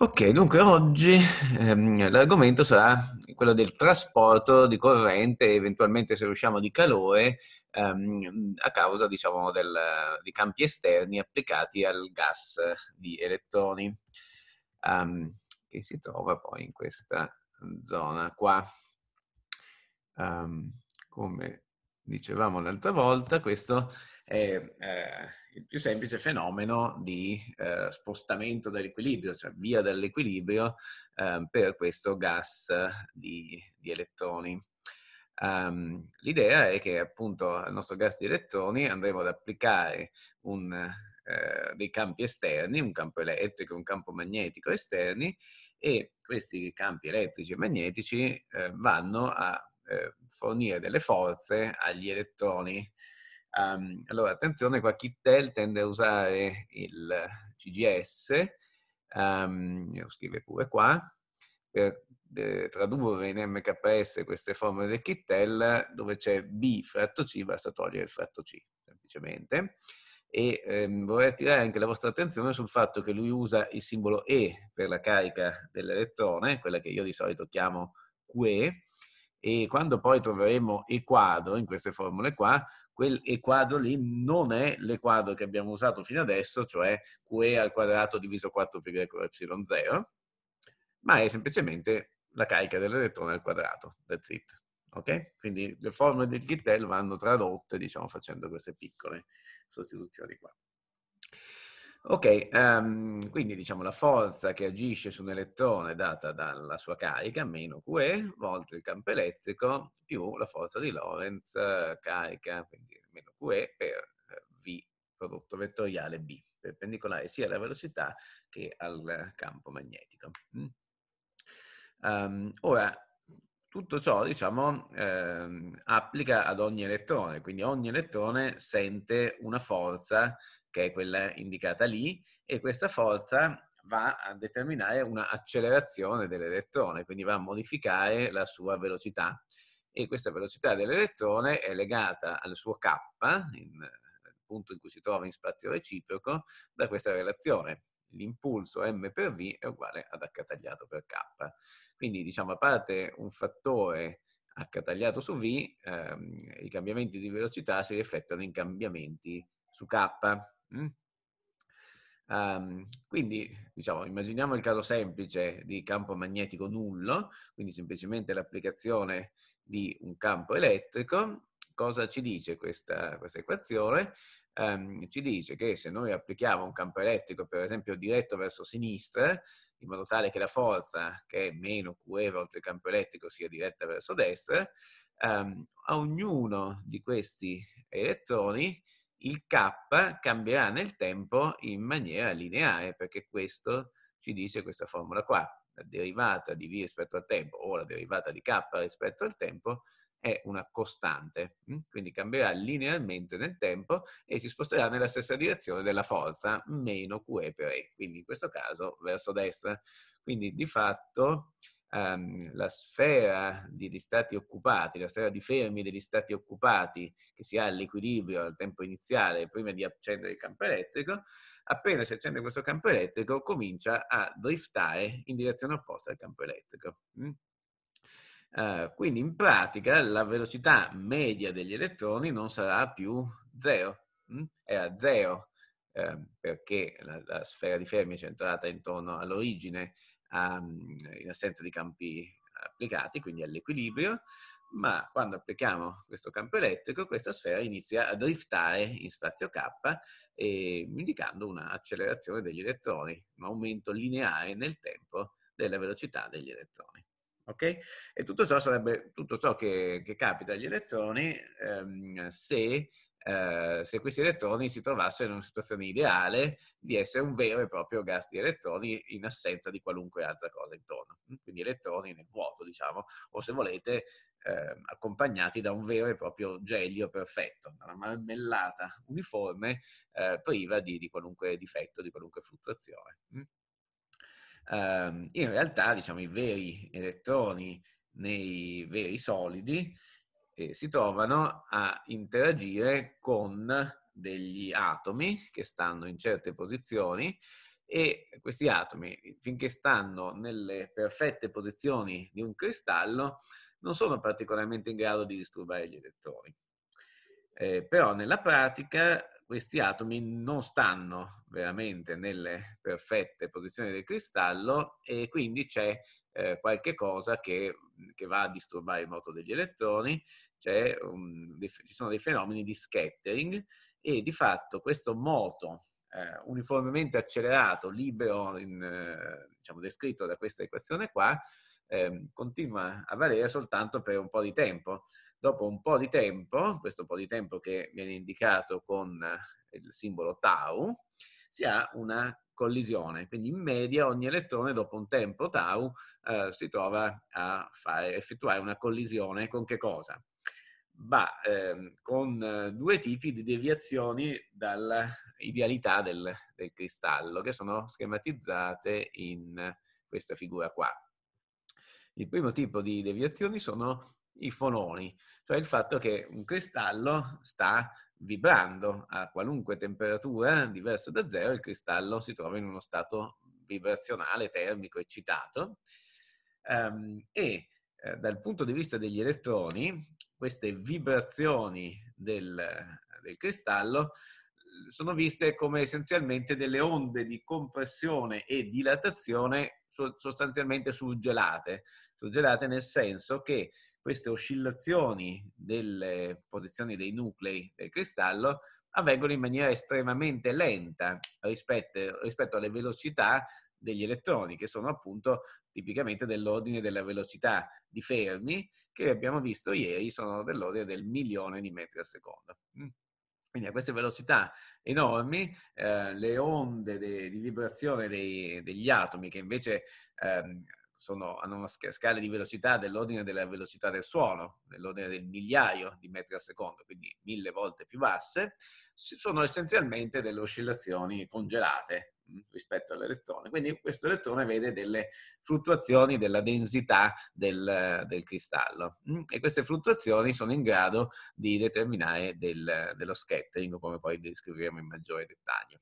Ok, dunque oggi ehm, l'argomento sarà quello del trasporto di corrente, eventualmente se riusciamo di calore, ehm, a causa diciamo, del, di campi esterni applicati al gas di elettroni, ehm, che si trova poi in questa zona qua. Ehm, come dicevamo l'altra volta, questo è eh, il più semplice fenomeno di eh, spostamento dall'equilibrio, cioè via dall'equilibrio eh, per questo gas di, di elettroni. Um, l'idea è che appunto al nostro gas di elettroni andremo ad applicare un, eh, dei campi esterni, un campo elettrico, un campo magnetico esterni e questi campi elettrici e magnetici eh, vanno a eh, fornire delle forze agli elettroni Um, allora, attenzione qua, Kittel tende a usare il CGS, um, ehm, lo scrive pure qua, per eh, tradurre in MKS queste formule del Kittel, dove c'è B fratto C, basta togliere il fratto C, semplicemente. E ehm, vorrei attirare anche la vostra attenzione sul fatto che lui usa il simbolo E per la carica dell'elettrone, quella che io di solito chiamo QE, e quando poi troveremo Equado in queste formule qua, quel Equado lì non è l'Equado che abbiamo usato fino adesso, cioè QE al quadrato diviso 4 pi epsilon 0, ma è semplicemente la carica dell'elettrone al quadrato, that's it. Ok? Quindi le formule di Gittel vanno tradotte, diciamo, facendo queste piccole sostituzioni qua. Ok, um, quindi diciamo la forza che agisce su un elettrone data dalla sua carica, meno QE, volte il campo elettrico, più la forza di Lorentz, eh, carica, quindi meno QE, per eh, V, prodotto vettoriale B, perpendicolare sia alla velocità che al campo magnetico. Um, ora, tutto ciò, diciamo, eh, applica ad ogni elettrone, quindi ogni elettrone sente una forza che è quella indicata lì, e questa forza va a determinare un'accelerazione dell'elettrone, quindi va a modificare la sua velocità. E questa velocità dell'elettrone è legata al suo k, in, punto in cui si trova in spazio reciproco, da questa relazione. L'impulso m per v è uguale ad h tagliato per k. Quindi, diciamo, a parte un fattore h tagliato su v, ehm, i cambiamenti di velocità si riflettono in cambiamenti su k. Um, quindi diciamo, immaginiamo il caso semplice di campo magnetico nullo, quindi semplicemente l'applicazione di un campo elettrico. Cosa ci dice questa, questa equazione? Um, ci dice che se noi applichiamo un campo elettrico, per esempio, diretto verso sinistra, in modo tale che la forza, che è meno QE volte il campo elettrico, sia diretta verso destra, um, a ognuno di questi elettroni il K cambierà nel tempo in maniera lineare, perché questo ci dice questa formula qua. La derivata di V rispetto al tempo o la derivata di K rispetto al tempo è una costante, mm? quindi cambierà linearmente nel tempo e si sposterà nella stessa direzione della forza, meno QE per E, quindi in questo caso verso destra. Quindi di fatto ehm, la sfera degli stati occupati, la sfera di fermi degli stati occupati, che si ha all'equilibrio al tempo iniziale prima di accendere il campo elettrico, appena si accende questo campo elettrico comincia a driftare in direzione opposta al campo elettrico. Mm? Uh, quindi in pratica la velocità media degli elettroni non sarà più zero, mm? era zero eh, perché la, la, sfera di Fermi è centrata intorno all'origine um, in assenza di campi applicati, quindi all'equilibrio, ma quando applichiamo questo campo elettrico, questa sfera inizia a driftare in spazio K, e, indicando un'accelerazione degli elettroni, un aumento lineare nel tempo della velocità degli elettroni. Okay? E tutto ciò sarebbe tutto ciò che, che capita agli elettroni ehm, se eh, se questi elettroni si trovassero in una situazione ideale di essere un vero e proprio gas di elettroni in assenza di qualunque altra cosa intorno. Mm, quindi elettroni nel vuoto, diciamo, o se volete eh, accompagnati da un vero e proprio gelio perfetto, una marmellata uniforme eh, priva di, di, qualunque difetto, di qualunque fluttuazione. Mm. Ehm, in realtà, diciamo, i veri elettroni nei veri solidi eh, si trovano a interagire con degli atomi che stanno in certe posizioni e questi atomi, finché stanno nelle perfette posizioni di un cristallo, non sono particolarmente in grado di disturbare gli elettroni. Eh, però nella pratica questi atomi non stanno veramente nelle perfette posizioni del cristallo e quindi c'è eh, qualche cosa che, che, va a disturbare il moto degli elettroni, un, ci sono dei fenomeni di scattering e di fatto questo moto eh, uniformemente accelerato, libero, in, eh, diciamo descritto da questa equazione qua, ehm, continua a valere soltanto per un po' di tempo dopo un po' di tempo, questo po' di tempo che viene indicato con eh, il simbolo tau, si ha una collisione. Quindi in media ogni elettrone dopo un tempo tau eh, si trova a fare, effettuare una collisione con che cosa? Ma ehm, con eh, due tipi di deviazioni dall'idealità del, del cristallo che sono schematizzate in questa figura qua. Il primo tipo di deviazioni sono i fononi, cioè il fatto che un cristallo sta vibrando a qualunque temperatura diversa da zero, il cristallo si trova in uno stato vibrazionale, termico, eccitato. Ehm, e eh, dal punto di vista degli elettroni, queste vibrazioni del, del cristallo sono viste come essenzialmente delle onde di compressione e dilatazione sostanzialmente surgelate, surgelate nel senso che queste oscillazioni delle posizioni dei nuclei del cristallo avvengono in maniera estremamente lenta rispetto, rispetto alle velocità degli elettroni, che sono appunto tipicamente dell'ordine della velocità di Fermi, che abbiamo visto ieri sono dell'ordine del milione di metri al secondo. Mm. Quindi a queste velocità enormi eh, le onde de, di vibrazione dei, degli atomi, che invece ehm, sono, hanno una scala di velocità dell'ordine della velocità del suono, dell'ordine del migliaio di metri al secondo, quindi mille volte più basse, sono essenzialmente delle oscillazioni congelate mm, rispetto all'elettrone. Quindi questo elettrone vede delle fluttuazioni della densità del, del cristallo mm, e queste fluttuazioni sono in grado di determinare del, dello scattering, come poi descriveremo in maggiore dettaglio.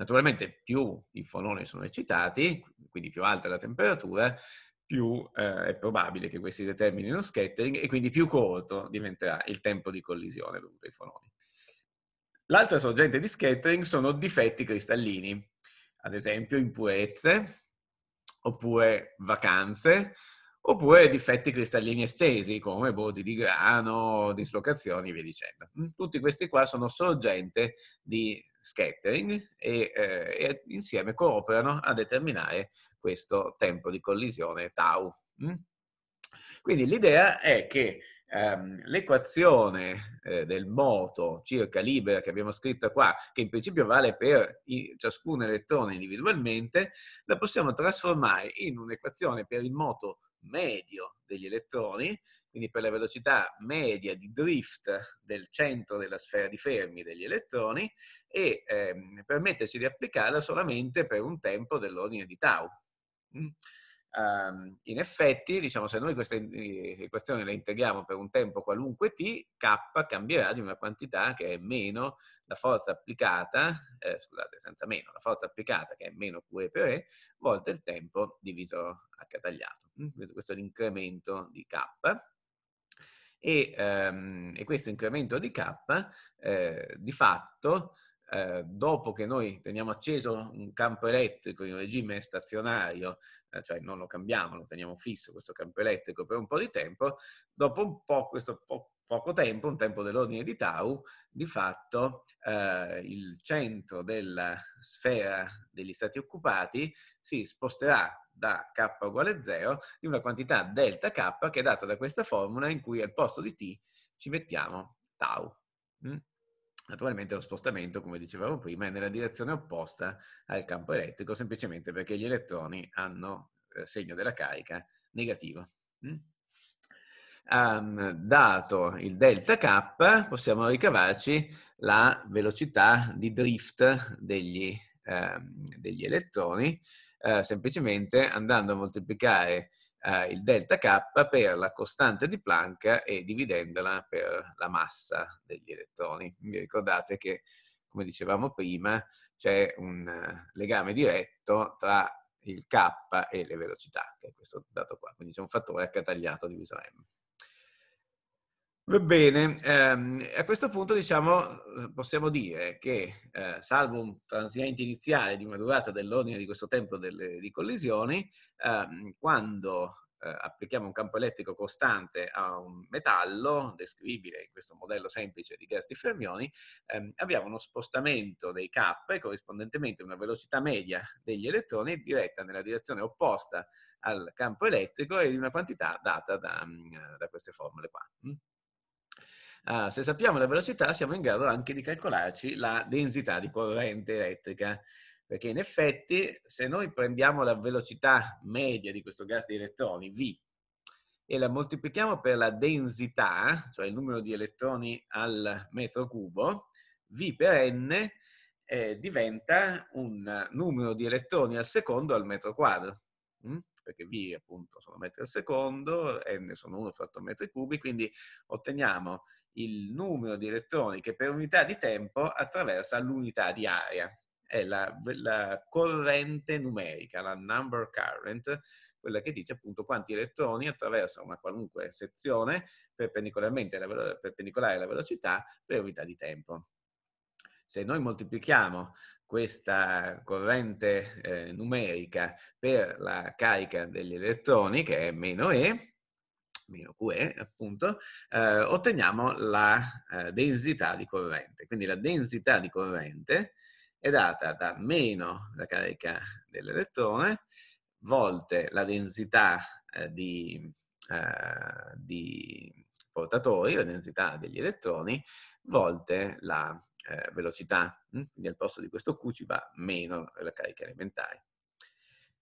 Naturalmente più i fononi sono eccitati, quindi più alta è la temperatura, più eh, è probabile che questi determinino scattering e quindi più corto diventerà il tempo di collisione dovuto ai fononi. L'altra sorgente di scattering sono difetti cristallini, ad esempio impurezze, oppure vacanze, oppure difetti cristallini estesi come bordi di grano, dislocazioni e via dicendo. Tutti questi qua sono sorgente di scattering e, eh, e insieme cooperano a determinare questo tempo di collisione tau. Mm? Quindi l'idea è che ehm, l'equazione eh, del moto circa libera che abbiamo scritto qua, che in principio vale per i, ciascun elettrone individualmente, la possiamo trasformare in un'equazione per il moto medio degli elettroni quindi per la velocità media di drift del centro della sfera di Fermi degli elettroni e ehm, permetterci di applicarla solamente per un tempo dell'ordine di tau. Mm. Um, in effetti, diciamo, se noi questa equazione eh, la integriamo per un tempo qualunque t, k cambierà di una quantità che è meno la forza applicata, eh, scusate, senza meno, la forza applicata che è meno QE per E, volte il tempo diviso h tagliato. Mm. Questo è l'incremento di k. E, ehm, e questo incremento di K eh, di fatto eh, dopo che noi teniamo acceso un campo elettrico in regime stazionario, eh, cioè non lo cambiamo, lo teniamo fisso questo campo elettrico per un po' di tempo, dopo un po' questo po- poco tempo, un tempo dell'ordine di Tau, di fatto eh, il centro della sfera degli stati occupati si sposterà da k uguale 0 di una quantità delta k che è data da questa formula in cui al posto di t ci mettiamo tau. Mm? Naturalmente lo spostamento, come dicevamo prima, è nella direzione opposta al campo elettrico, semplicemente perché gli elettroni hanno eh, segno della carica negativo. Mm? um, dato il delta K, possiamo ricavarci la velocità di drift degli, eh, degli elettroni, eh, semplicemente andando a moltiplicare eh, il delta K per la costante di Planck e dividendola per la massa degli elettroni. Vi ricordate che, come dicevamo prima, c'è un eh, legame diretto tra il K e le velocità, che è questo dato qua. Quindi c'è un fattore H tagliato diviso M. Bene, ehm, a questo punto diciamo, possiamo dire che, eh, salvo un transiente iniziale di una durata dell'ordine di questo tempo delle, di collisioni, ehm, quando eh, applichiamo un campo elettrico costante a un metallo, descrivibile in questo modello semplice di gas di fermioni, ehm, abbiamo uno spostamento dei K e corrispondentemente una velocità media degli elettroni diretta nella direzione opposta al campo elettrico e di una quantità data da, mm, da queste formule qua. Mm. Uh, se sappiamo la velocità siamo in grado anche di calcolarci la densità di corrente elettrica, perché in effetti se noi prendiamo la velocità media di questo gas di elettroni, V, e la moltiplichiamo per la densità, cioè il numero di elettroni al metro cubo, V per N eh, diventa un numero di elettroni al secondo al metro quadro, mm? perché V appunto sono metri al secondo, N sono 1 fratto metri cubi, quindi otteniamo il numero di elettroni che per unità di tempo attraversa l'unità di aria, È la, la corrente numerica, la number current, quella che dice appunto quanti elettroni attraversano una qualunque sezione perpendicolarmente alla, velo- perpendicolare alla velocità per unità di tempo. Se noi moltiplichiamo questa corrente eh, numerica per la carica degli elettroni, che è meno E, meno QE, appunto, eh, otteniamo la eh, densità di corrente. Quindi la densità di corrente è data da meno la carica dell'elettrone, volte la densità eh, di, eh, di, portatori, la densità degli elettroni, volte la eh, velocità. Mm? Quindi al posto di questo Q ci va meno la carica elementare.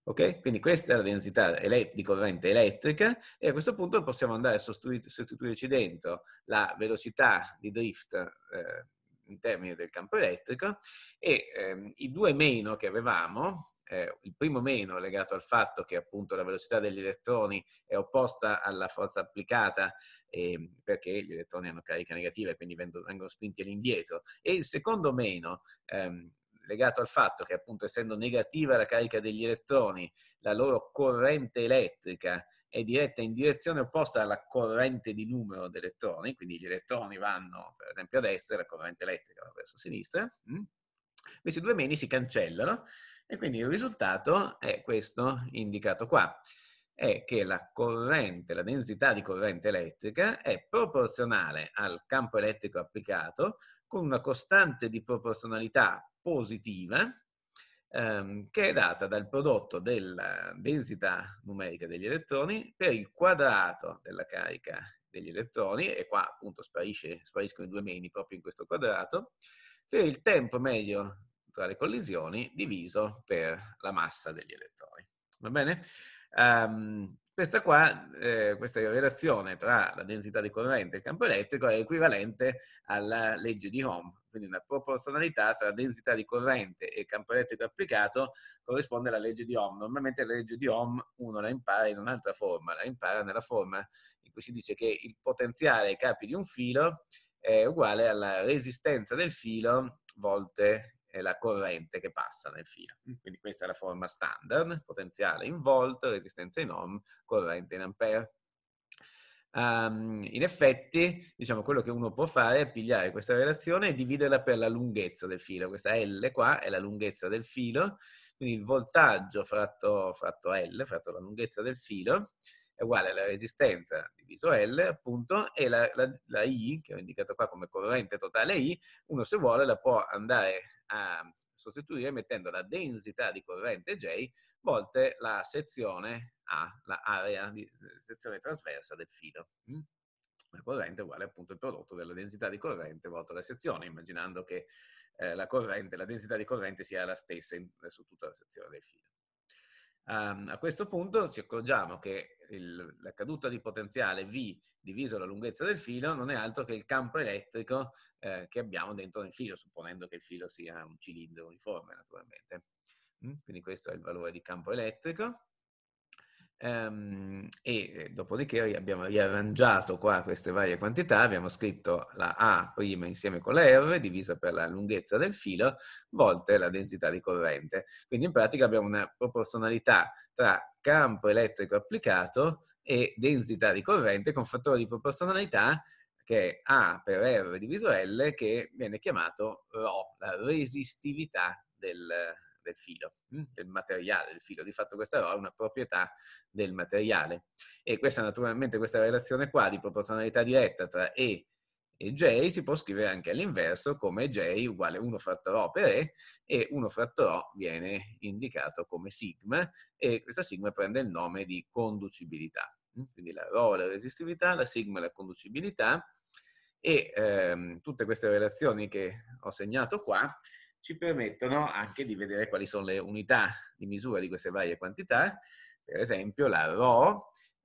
Okay? Quindi questa è la densità di corrente elettrica e a questo punto possiamo andare a sostituirci dentro la velocità di drift eh, in termini del campo elettrico e ehm, i due meno che avevamo, eh, il primo meno legato al fatto che appunto la velocità degli elettroni è opposta alla forza applicata eh, perché gli elettroni hanno carica negativa e quindi vengono, vengono spinti all'indietro e il secondo meno ehm, legato al fatto che appunto essendo negativa la carica degli elettroni, la loro corrente elettrica è diretta in direzione opposta alla corrente di numero di elettroni, quindi gli elettroni vanno per esempio a destra e la corrente elettrica va verso sinistra, mm? questi due meni si cancellano e quindi il risultato è questo indicato qua è che la corrente, la densità di corrente elettrica è proporzionale al campo elettrico applicato con una costante di proporzionalità positiva ehm, che è data dal prodotto della densità numerica degli elettroni per il quadrato della carica degli elettroni, e qua appunto sparisce, spariscono i due meni proprio in questo quadrato, per il tempo medio tra le collisioni diviso per la massa degli elettroni. Va bene? Um, questa qua, eh, questa relazione tra la densità di corrente e il campo elettrico è equivalente alla legge di Ohm, quindi una proporzionalità tra densità di corrente e campo elettrico applicato corrisponde alla legge di Ohm. Normalmente la legge di Ohm uno la impara in un'altra forma, la impara nella forma in cui si dice che il potenziale ai capi di un filo è uguale alla resistenza del filo volte è la corrente che passa nel filo. Mm. Quindi questa è la forma standard, potenziale in volt, resistenza in ohm, corrente in ampere. Um, in effetti, diciamo, quello che uno può fare è pigliare questa relazione e dividerla per la lunghezza del filo. Questa L qua è la lunghezza del filo, quindi il voltaggio fratto, fratto L, fratto la lunghezza del filo, è uguale alla resistenza diviso L, appunto, e la, la, la I, che ho indicato qua come corrente totale I, uno se vuole la può andare a sostituire mettendo la densità di corrente J volte la sezione A, l'area la di eh, sezione trasversa del filo. Mm? La corrente è uguale appunto al prodotto della densità di corrente volte la sezione, immaginando che eh, la corrente, la densità di corrente sia la stessa in, su tutta la sezione del filo. Um, a questo punto ci accorgiamo che il, la caduta di potenziale V diviso la lunghezza del filo non è altro che il campo elettrico eh, che abbiamo dentro il filo, supponendo che il filo sia un cilindro uniforme naturalmente. Mm? Quindi questo è il valore di campo elettrico. Um, e dopodiché abbiamo riarrangiato qua queste varie quantità, abbiamo scritto la A prima insieme con la R divisa per la lunghezza del filo volte la densità di corrente. Quindi in pratica abbiamo una proporzionalità tra campo elettrico applicato e densità di corrente con fattore di proporzionalità che è A per R diviso L che viene chiamato RO, la resistività del, filo del filo, mm, del materiale del filo. Di fatto questa ρ è una proprietà del materiale. E questa naturalmente, questa relazione qua di proporzionalità diretta tra E e J si può scrivere anche all'inverso come J uguale 1 fratto rho per E e 1 fratto rho viene indicato come sigma e questa sigma prende il nome di conducibilità. Mm, quindi la rho è la resistività, la sigma è la conducibilità e ehm, tutte queste relazioni che ho segnato qua ci permettono anche di vedere quali sono le unità di misura di queste varie quantità. Per esempio la ρ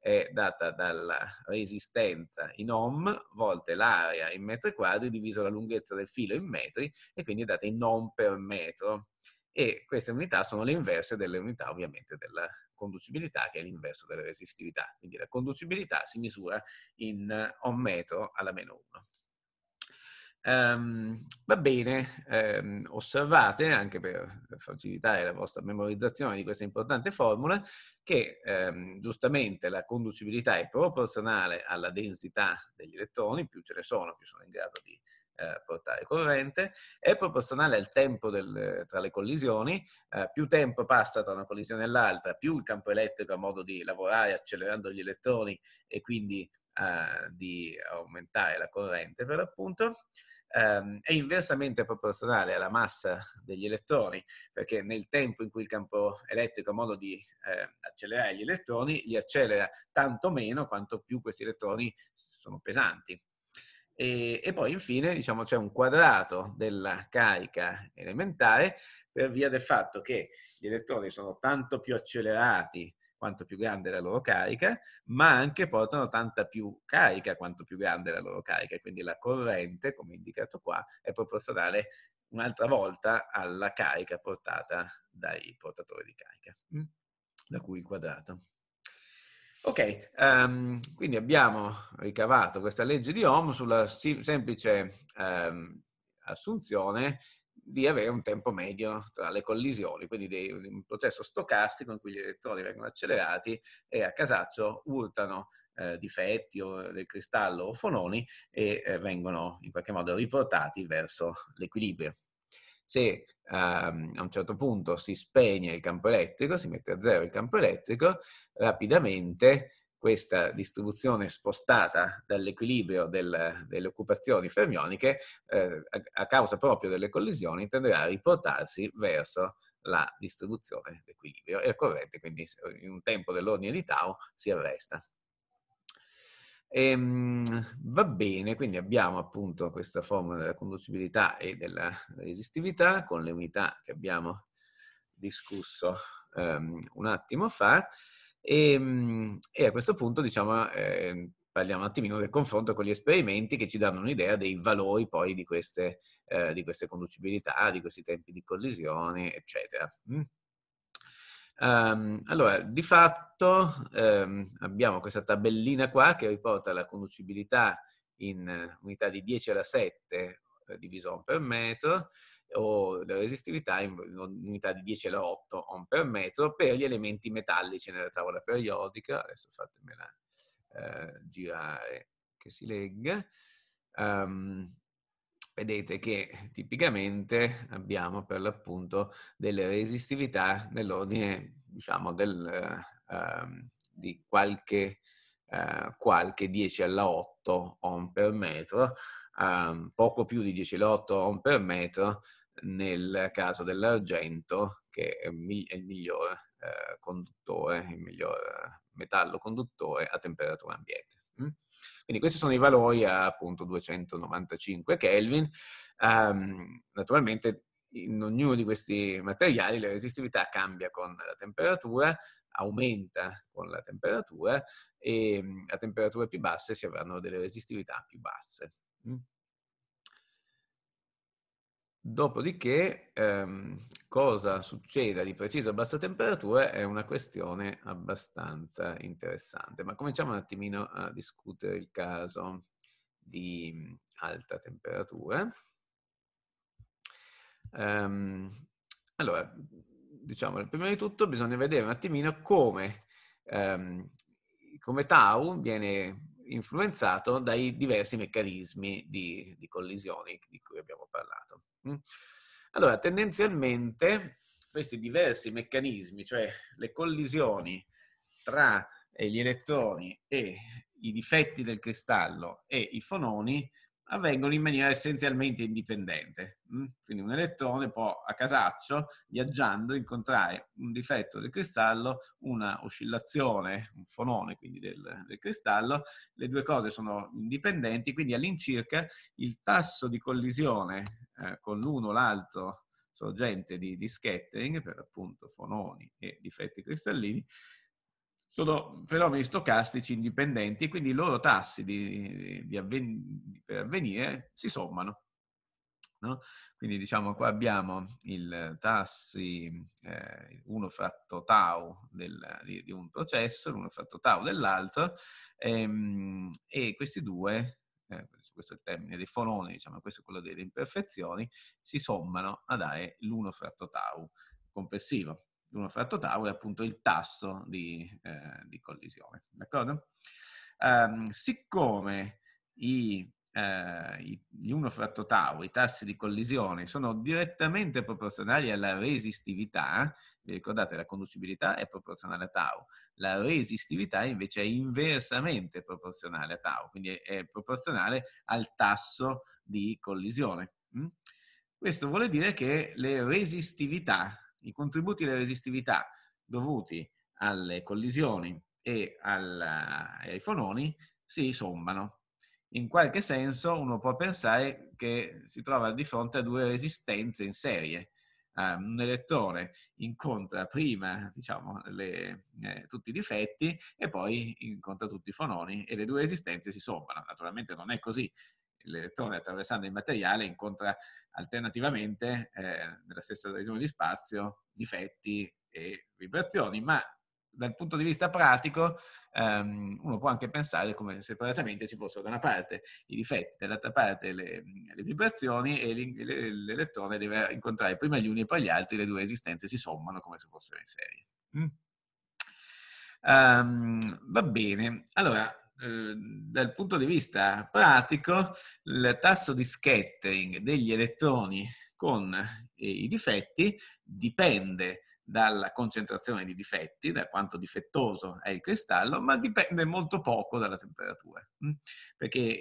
è data dalla resistenza in ohm volte l'area in metri quadri diviso la lunghezza del filo in metri e quindi è data in ohm per metro. E queste unità sono le inverse delle unità ovviamente della conducibilità che è l'inverso della resistività. Quindi la conducibilità si misura in ohm metro alla meno 1. Um, va bene, um, osservate anche per facilitare la vostra memorizzazione di questa importante formula che um, giustamente la conducibilità è proporzionale alla densità degli elettroni, più ce ne sono, più sono in grado di eh, portare corrente, è proporzionale al tempo del, tra le collisioni, eh, più tempo passa tra una collisione e l'altra, più il campo elettrico ha modo di lavorare accelerando gli elettroni e quindi eh, di aumentare la corrente per l'appunto ehm, è inversamente proporzionale alla massa degli elettroni, perché nel tempo in cui il campo elettrico ha modo di eh, accelerare gli elettroni, li accelera tanto meno quanto più questi elettroni sono pesanti. E, e, poi infine diciamo, c'è un quadrato della carica elementare per via del fatto che gli elettroni sono tanto più accelerati quanto più grande è la loro carica, ma anche portano tanta più carica quanto più grande è la loro carica, quindi la corrente, come indicato qua, è proporzionale un'altra volta alla carica portata dai portatori di carica, mm, da cui il quadrato. Ok, um, quindi abbiamo ricavato questa legge di Ohm sulla semplice um, assunzione di avere un tempo medio tra le collisioni, quindi dei, un processo stocastico in cui gli elettroni vengono accelerati e a casaccio urtano eh, difetti o del cristallo o fononi e eh, vengono in qualche modo riportati verso l'equilibrio. Se ehm, a un certo punto si spegne il campo elettrico, si mette a zero il campo elettrico, rapidamente questa distribuzione spostata dall'equilibrio del, delle occupazioni fermioniche eh, a, a, causa proprio delle collisioni tenderà a riportarsi verso la distribuzione d'equilibrio e la corrente quindi in un tempo dell'ordine di Tau si arresta. E, ehm, va bene, quindi abbiamo appunto questa formula della conducibilità e della resistività con le unità che abbiamo discusso um, un attimo fa. E, ehm, e a questo punto, diciamo, eh, parliamo un attimino del confronto con gli esperimenti che ci danno un'idea dei valori poi di queste, eh, di queste conducibilità, di questi tempi di collisione, eccetera. Mm. Um, allora, di fatto um, abbiamo questa tabellina qua che riporta la conducibilità in unità di 10 alla 7 eh, diviso per metro o la resistività in unità di 10 alla 8 ohm per metro per gli elementi metallici nella tavola periodica. Adesso fatemela eh, girare che si legga. Um, vedete che tipicamente abbiamo per l'appunto delle resistività nell'ordine, diciamo, del, uh, di qualche, uh, qualche 10 alla 8 ohm per metro, um, poco più di 10 alla 8 ohm per metro nel caso dell'argento, che è il miglior eh, conduttore, il miglior eh, metallo conduttore a temperatura ambiente. Mm? Quindi questi sono i valori a appunto 295 Kelvin. Um, naturalmente in ognuno di questi materiali la resistività cambia con la temperatura, aumenta con la temperatura e mm, a temperature più basse si avranno delle resistività più basse. Mm? Dopodiché, ehm, cosa succeda di preciso a bassa temperatura è una questione abbastanza interessante, ma cominciamo un attimino a discutere il caso di mhmm, alta temperatura. Ehm, allora, diciamo, prima di tutto bisogna vedere un attimino come, ehm, come tau viene influenzato dai diversi meccanismi di, di collisioni di cui abbiamo parlato. Mm. Allora, tendenzialmente questi diversi meccanismi, cioè le collisioni tra eh, gli elettroni e i difetti del cristallo e i fononi, avvengono in maniera essenzialmente indipendente. Mm? Quindi un elettrone può a casaccio, viaggiando, incontrare un difetto del cristallo, una oscillazione, un fonone quindi del, del cristallo, le due cose sono indipendenti, quindi all'incirca il tasso di collisione eh, con l'uno o l'altro sorgente di, di scattering, per appunto fononi e difetti cristallini, sono fenomeni stocastici indipendenti e quindi i loro tassi di, di avven- per avvenire si sommano. No? Quindi diciamo qua abbiamo il tassi 1 eh, fratto tau del, di, di, un processo, l'1 fratto tau dell'altro ehm, e questi due, eh, questo è il termine dei fononi, diciamo, questo è quello delle imperfezioni, si sommano a dare l'1 fratto tau complessivo. 1 fratto tau è appunto il tasso di, eh, di collisione. D'accordo? Um, siccome i, eh, i, gli 1 fratto tau, i tassi di collisione, sono direttamente proporzionali alla resistività, vi ricordate la conducibilità è proporzionale a tau, la resistività invece è inversamente proporzionale a tau, quindi è, è proporzionale al tasso di collisione. Mm? Questo vuol dire che le resistività i contributi alla resistività dovuti alle collisioni e alla, eh, ai fononi si sommano. In qualche senso uno può pensare che si trova di fronte a due resistenze in serie. Um, un elettrone incontra prima diciamo, le, eh, tutti i difetti e poi incontra tutti i fononi e le due resistenze si sommano. Naturalmente non è così, l'elettrone attraversando il materiale incontra alternativamente eh, nella stessa regione di spazio difetti e vibrazioni, ma dal punto di vista pratico um, uno può anche pensare come separatamente ci fossero da una parte i difetti, dall'altra parte le, le vibrazioni e l'elettrone deve incontrare prima gli uni e poi gli altri, le due esistenze si sommano come se fossero in serie. Mm. Um, va bene, allora eh, dal punto di vista pratico, il tasso di scattering degli elettroni con eh, i difetti dipende dalla concentrazione di difetti, da quanto difettoso è il cristallo, ma dipende molto poco dalla temperatura, mm? perché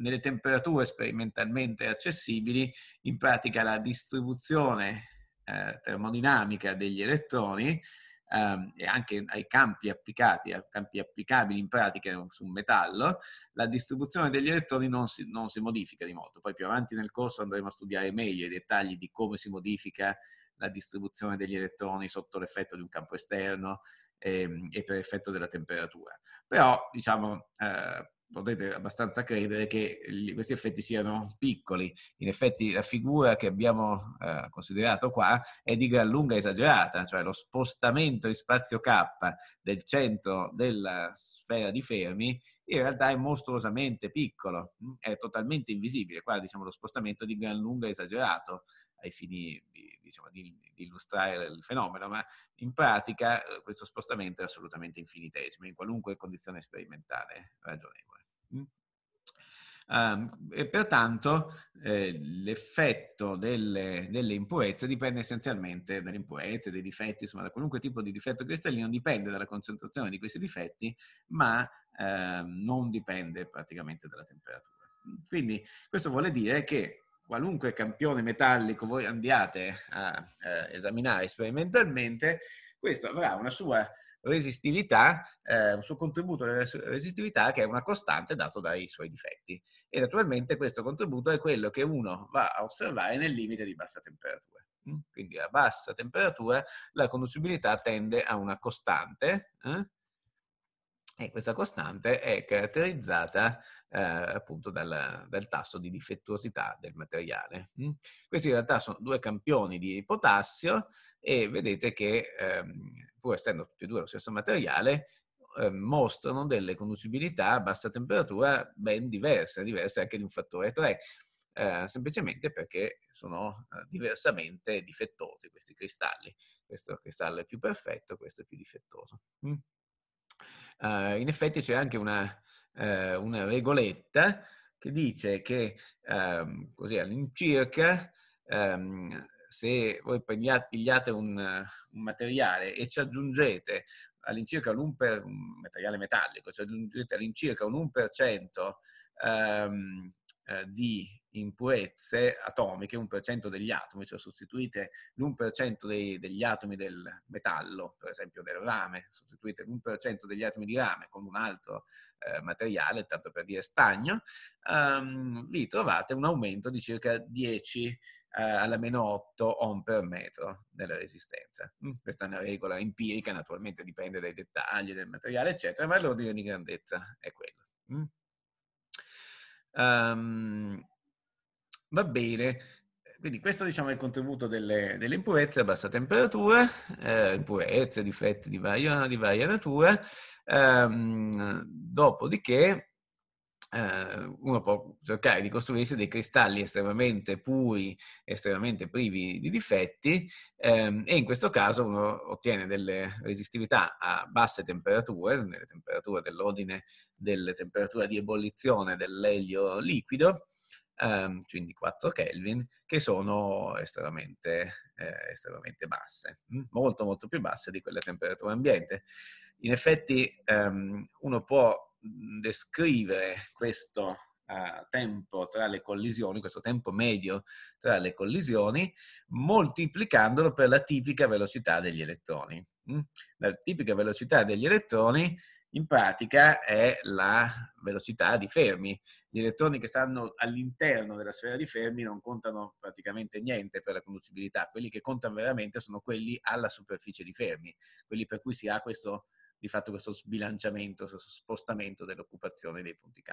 nelle temperature sperimentalmente accessibili, in pratica la distribuzione eh, termodinamica degli elettroni Ehm, e anche ai campi applicati, ai campi applicabili in pratica su metallo, la distribuzione degli elettroni non si, non si modifica di molto. Poi più avanti nel corso andremo a studiare meglio i dettagli di come si modifica la distribuzione degli elettroni sotto l'effetto di un campo esterno, ehm, e, per effetto della temperatura. Però, diciamo, eh, potete abbastanza credere che questi effetti siano piccoli. In effetti la figura che abbiamo eh, considerato qua è di gran lunga esagerata, cioè lo spostamento in spazio K del centro della sfera di Fermi in realtà è mostruosamente piccolo, mm, è totalmente invisibile. Qua diciamo lo spostamento è di gran lunga esagerato ai fini di, diciamo, di, di, illustrare il fenomeno, ma in pratica eh, questo spostamento è assolutamente infinitesimo in qualunque condizione sperimentale ragionevole. Um, e pertanto eh, l'effetto delle, delle, impurezze dipende essenzialmente dalle impurezze, dai difetti, insomma da qualunque tipo di difetto cristallino dipende dalla concentrazione di questi difetti, ma eh, non dipende praticamente dalla temperatura. Quindi questo vuole dire che qualunque campione metallico voi andiate a, a eh, esaminare sperimentalmente, questo avrà una sua resistività, eh, un suo contributo alla resistività che è una costante dato dai suoi difetti. E naturalmente questo contributo è quello che uno va a osservare nel limite di bassa temperatura. Mm? Quindi a bassa temperatura la conducibilità tende a una costante eh? e questa costante è caratterizzata eh, appunto dal, dal, tasso di difettuosità del materiale. Mm? Questi in realtà sono due campioni di potassio e vedete che ehm, pur essendo tutti e due lo stesso materiale, eh, mostrano delle conducibilità a bassa temperatura ben diverse, diverse anche di un fattore 3, eh, semplicemente perché sono eh, diversamente difettosi questi cristalli. Questo cristallo è più perfetto, questo è più difettoso. Mm. Uh, in effetti c'è anche una, uh, una, regoletta che dice che um, così all'incirca um, se voi pigliate un, un materiale e ci aggiungete all'incirca l'1 un materiale metallico, cioè all'incirca un 1% ehm, eh, di impurezze atomiche, 1% degli atomi, cioè sostituite l'1% dei, degli atomi del metallo, per esempio del rame, sostituite l'1% degli atomi di rame con un altro eh, materiale, tanto per dire stagno, ehm, vi trovate un aumento di circa 10 eh, almeno 8 ohm per metro della resistenza. Mm, questa è una regola empirica, naturalmente dipende dai dettagli del materiale, eccetera, ma l'ordine di grandezza è quello. Um, va bene, quindi questo diciamo, è il contributo delle, delle impurezze a bassa temperatura, eh, impurezze, difetti di varia, di varia natura. Um, dopodiché eh, uno può cercare di costruirsi dei cristalli estremamente puri, estremamente privi di difetti ehm, e in questo caso uno ottiene delle resistività a basse temperature, nelle temperature dell'ordine delle temperature di ebollizione dell'elio liquido, ehm, quindi 4 Kelvin, che sono estremamente, eh, estremamente basse, mm, molto molto più basse di quelle a temperatura ambiente. In effetti ehm, uno può descrivere questo uh, tempo tra le collisioni, questo tempo medio tra le collisioni, moltiplicandolo per la tipica velocità degli elettroni. Mm? La tipica velocità degli elettroni in pratica è la velocità di Fermi. Gli elettroni che stanno all'interno della sfera di Fermi non contano praticamente niente per la conducibilità, quelli che contano veramente sono quelli alla superficie di Fermi, quelli per cui si ha questo di fatto questo sbilanciamento, questo spostamento dell'occupazione dei punti K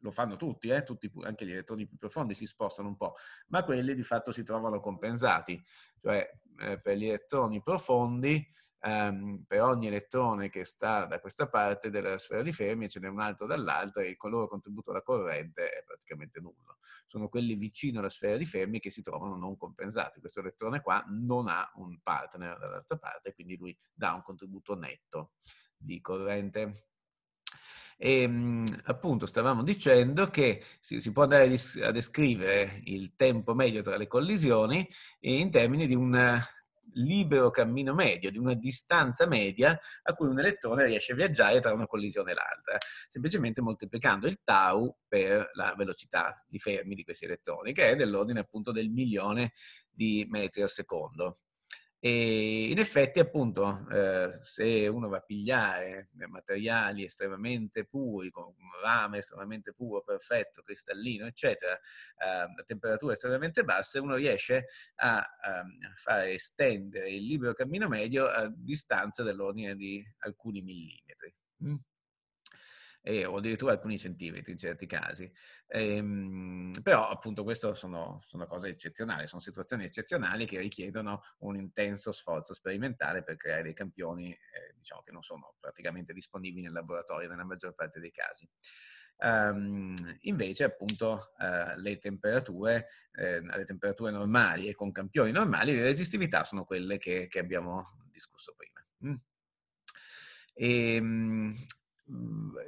lo fanno tutti, eh, tutti, anche gli elettroni più profondi si spostano un po', ma quelli di fatto si trovano compensati, cioè eh, per gli elettroni profondi, ehm, per ogni elettrone che sta da questa parte della sfera di Fermi ce n'è un altro dall'altra e con loro contributo alla corrente è praticamente nullo. Sono quelli vicino alla sfera di Fermi che si trovano non compensati. Questo elettrone qua non ha un partner dall'altra parte, quindi lui dà un contributo netto di corrente. E, ehm, appunto stavamo dicendo che si, si, può andare a descrivere il tempo medio tra le collisioni in termini di un libero cammino medio, di una distanza media a cui un elettrone riesce a viaggiare tra una collisione e l'altra, semplicemente moltiplicando il tau per la velocità di fermi di questi elettroni, che è dell'ordine appunto del milione di metri al secondo. E in effetti, appunto, eh, se uno va a pigliare materiali estremamente puri, con rame estremamente puro, perfetto, cristallino, eccetera, eh, a temperature estremamente basse, uno riesce a, a ehm, fare estendere il libero cammino medio a distanza dell'ordine di alcuni millimetri. Mm eh, o addirittura alcuni centimetri in certi casi. Ehm, però appunto queste sono, sono, cose eccezionali, sono situazioni eccezionali che richiedono un intenso sforzo sperimentale per creare dei campioni eh, diciamo che non sono praticamente disponibili nel laboratorio nella maggior parte dei casi. Um, invece appunto uh, le temperature, eh, alle temperature normali e con campioni normali, le resistività sono quelle che, che abbiamo discusso prima. Mm. E, ehm,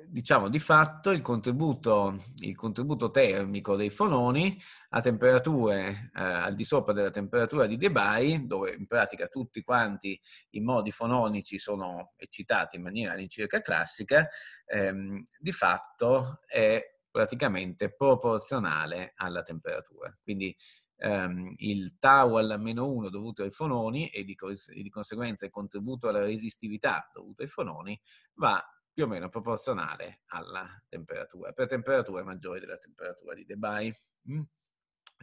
diciamo di fatto il contributo, il contributo, termico dei fononi a temperature eh, al di sopra della temperatura di Debye, dove in pratica tutti quanti i modi fononici sono eccitati in maniera all'incirca classica, ehm, di fatto è praticamente proporzionale alla temperatura. Quindi ehm, il tau alla meno 1 dovuto ai fononi e di, cons- e di conseguenza il contributo alla resistività dovuto ai fononi va più o meno proporzionale alla temperatura, per temperature maggiori della temperatura di Debye. Mm?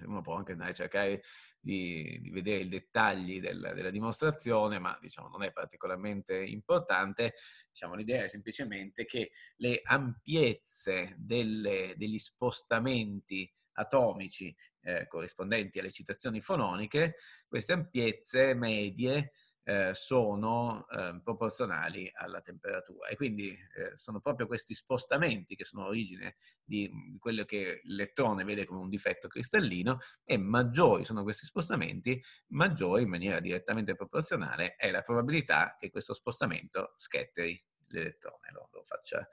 Uno può anche andare a cercare di, di vedere i dettagli del, della dimostrazione, ma diciamo, non è particolarmente importante. Diciamo, l'idea è semplicemente che le ampiezze delle, degli spostamenti atomici eh, corrispondenti alle citazioni fononiche, queste ampiezze medie eh, sono eh, proporzionali alla temperatura e quindi eh, sono proprio questi spostamenti che sono origine di mhmm, quello che l'elettrone vede come un difetto cristallino e maggiori sono questi spostamenti, maggiore in maniera direttamente proporzionale è la probabilità che questo spostamento schetteri l'elettrone, lo, lo faccia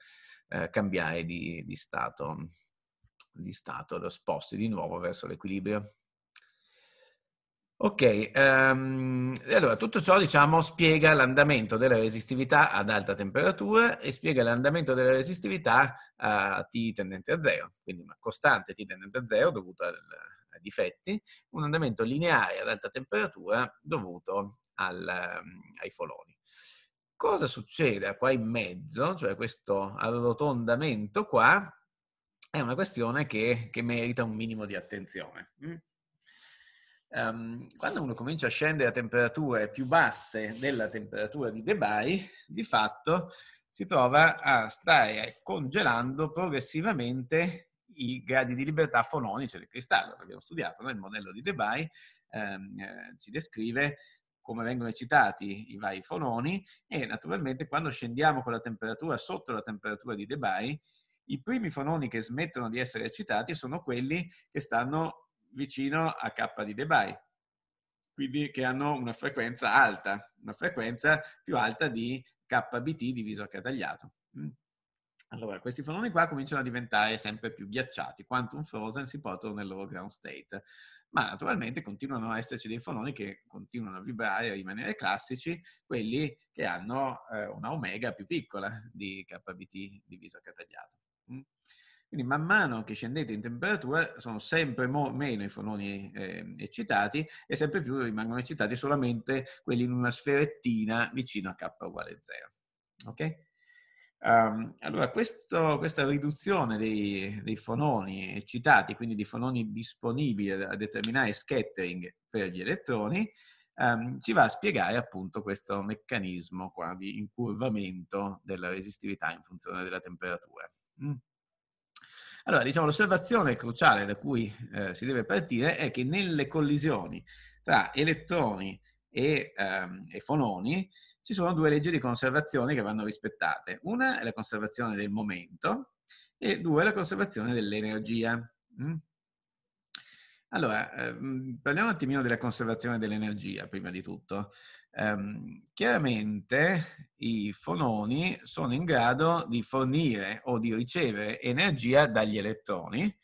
eh, cambiare di, di, stato, di stato, lo sposti di nuovo verso l'equilibrio. Ok, um, allora tutto ciò diciamo spiega l'andamento della resistività ad alta temperatura e spiega l'andamento della resistività a T tendente a zero, quindi una costante T tendente a zero dovuta al, ai difetti, un andamento lineare ad alta temperatura dovuto al, ehm, ai foloni. Cosa succede qua in mezzo, cioè questo arrotondamento qua, è una questione che, che merita un minimo di attenzione. Mm? Um, quando uno comincia a scendere a temperature più basse della temperatura di Debye, di fatto si trova a stare congelando progressivamente i gradi di libertà fononici del cristallo. L'abbiamo studiato, no? il modello di Debye ehm, eh, ci descrive come vengono eccitati i vari fononi e naturalmente quando scendiamo con la temperatura sotto la temperatura di Debye, i primi fononi che smettono di essere eccitati sono quelli che stanno vicino a K di Debye, quindi che hanno una frequenza alta, una frequenza più alta di KBT diviso a K tagliato. Mm. Allora, questi fononi qua cominciano a diventare sempre più ghiacciati, quantum frozen si portano nel loro ground state, ma naturalmente continuano a esserci dei fononi che continuano a vibrare, a rimanere classici, quelli che hanno eh, una omega più piccola di KBT diviso a K tagliato. Mm. Quindi man mano che scendete in temperatura sono sempre mo- meno i fononi eh, eccitati e sempre più rimangono eccitati solamente quelli in una sferettina vicino a K uguale 0. Okay? Um, allora, questo, questa riduzione dei, dei, fononi eccitati, quindi di fononi disponibili a determinare scattering per gli elettroni, um, ci va a spiegare appunto questo meccanismo qua di incurvamento della resistività in funzione della temperatura. Mm. Allora, diciamo, l'osservazione cruciale da cui eh, si deve partire è che nelle collisioni tra elettroni e, ehm, e fononi ci sono due leggi di conservazione che vanno rispettate. Una è la conservazione del momento e due è la conservazione dell'energia. Mm? Allora, ehm, parliamo un attimino della conservazione dell'energia, prima di tutto ehm, chiaramente i fononi sono in grado di fornire o di ricevere energia dagli elettroni,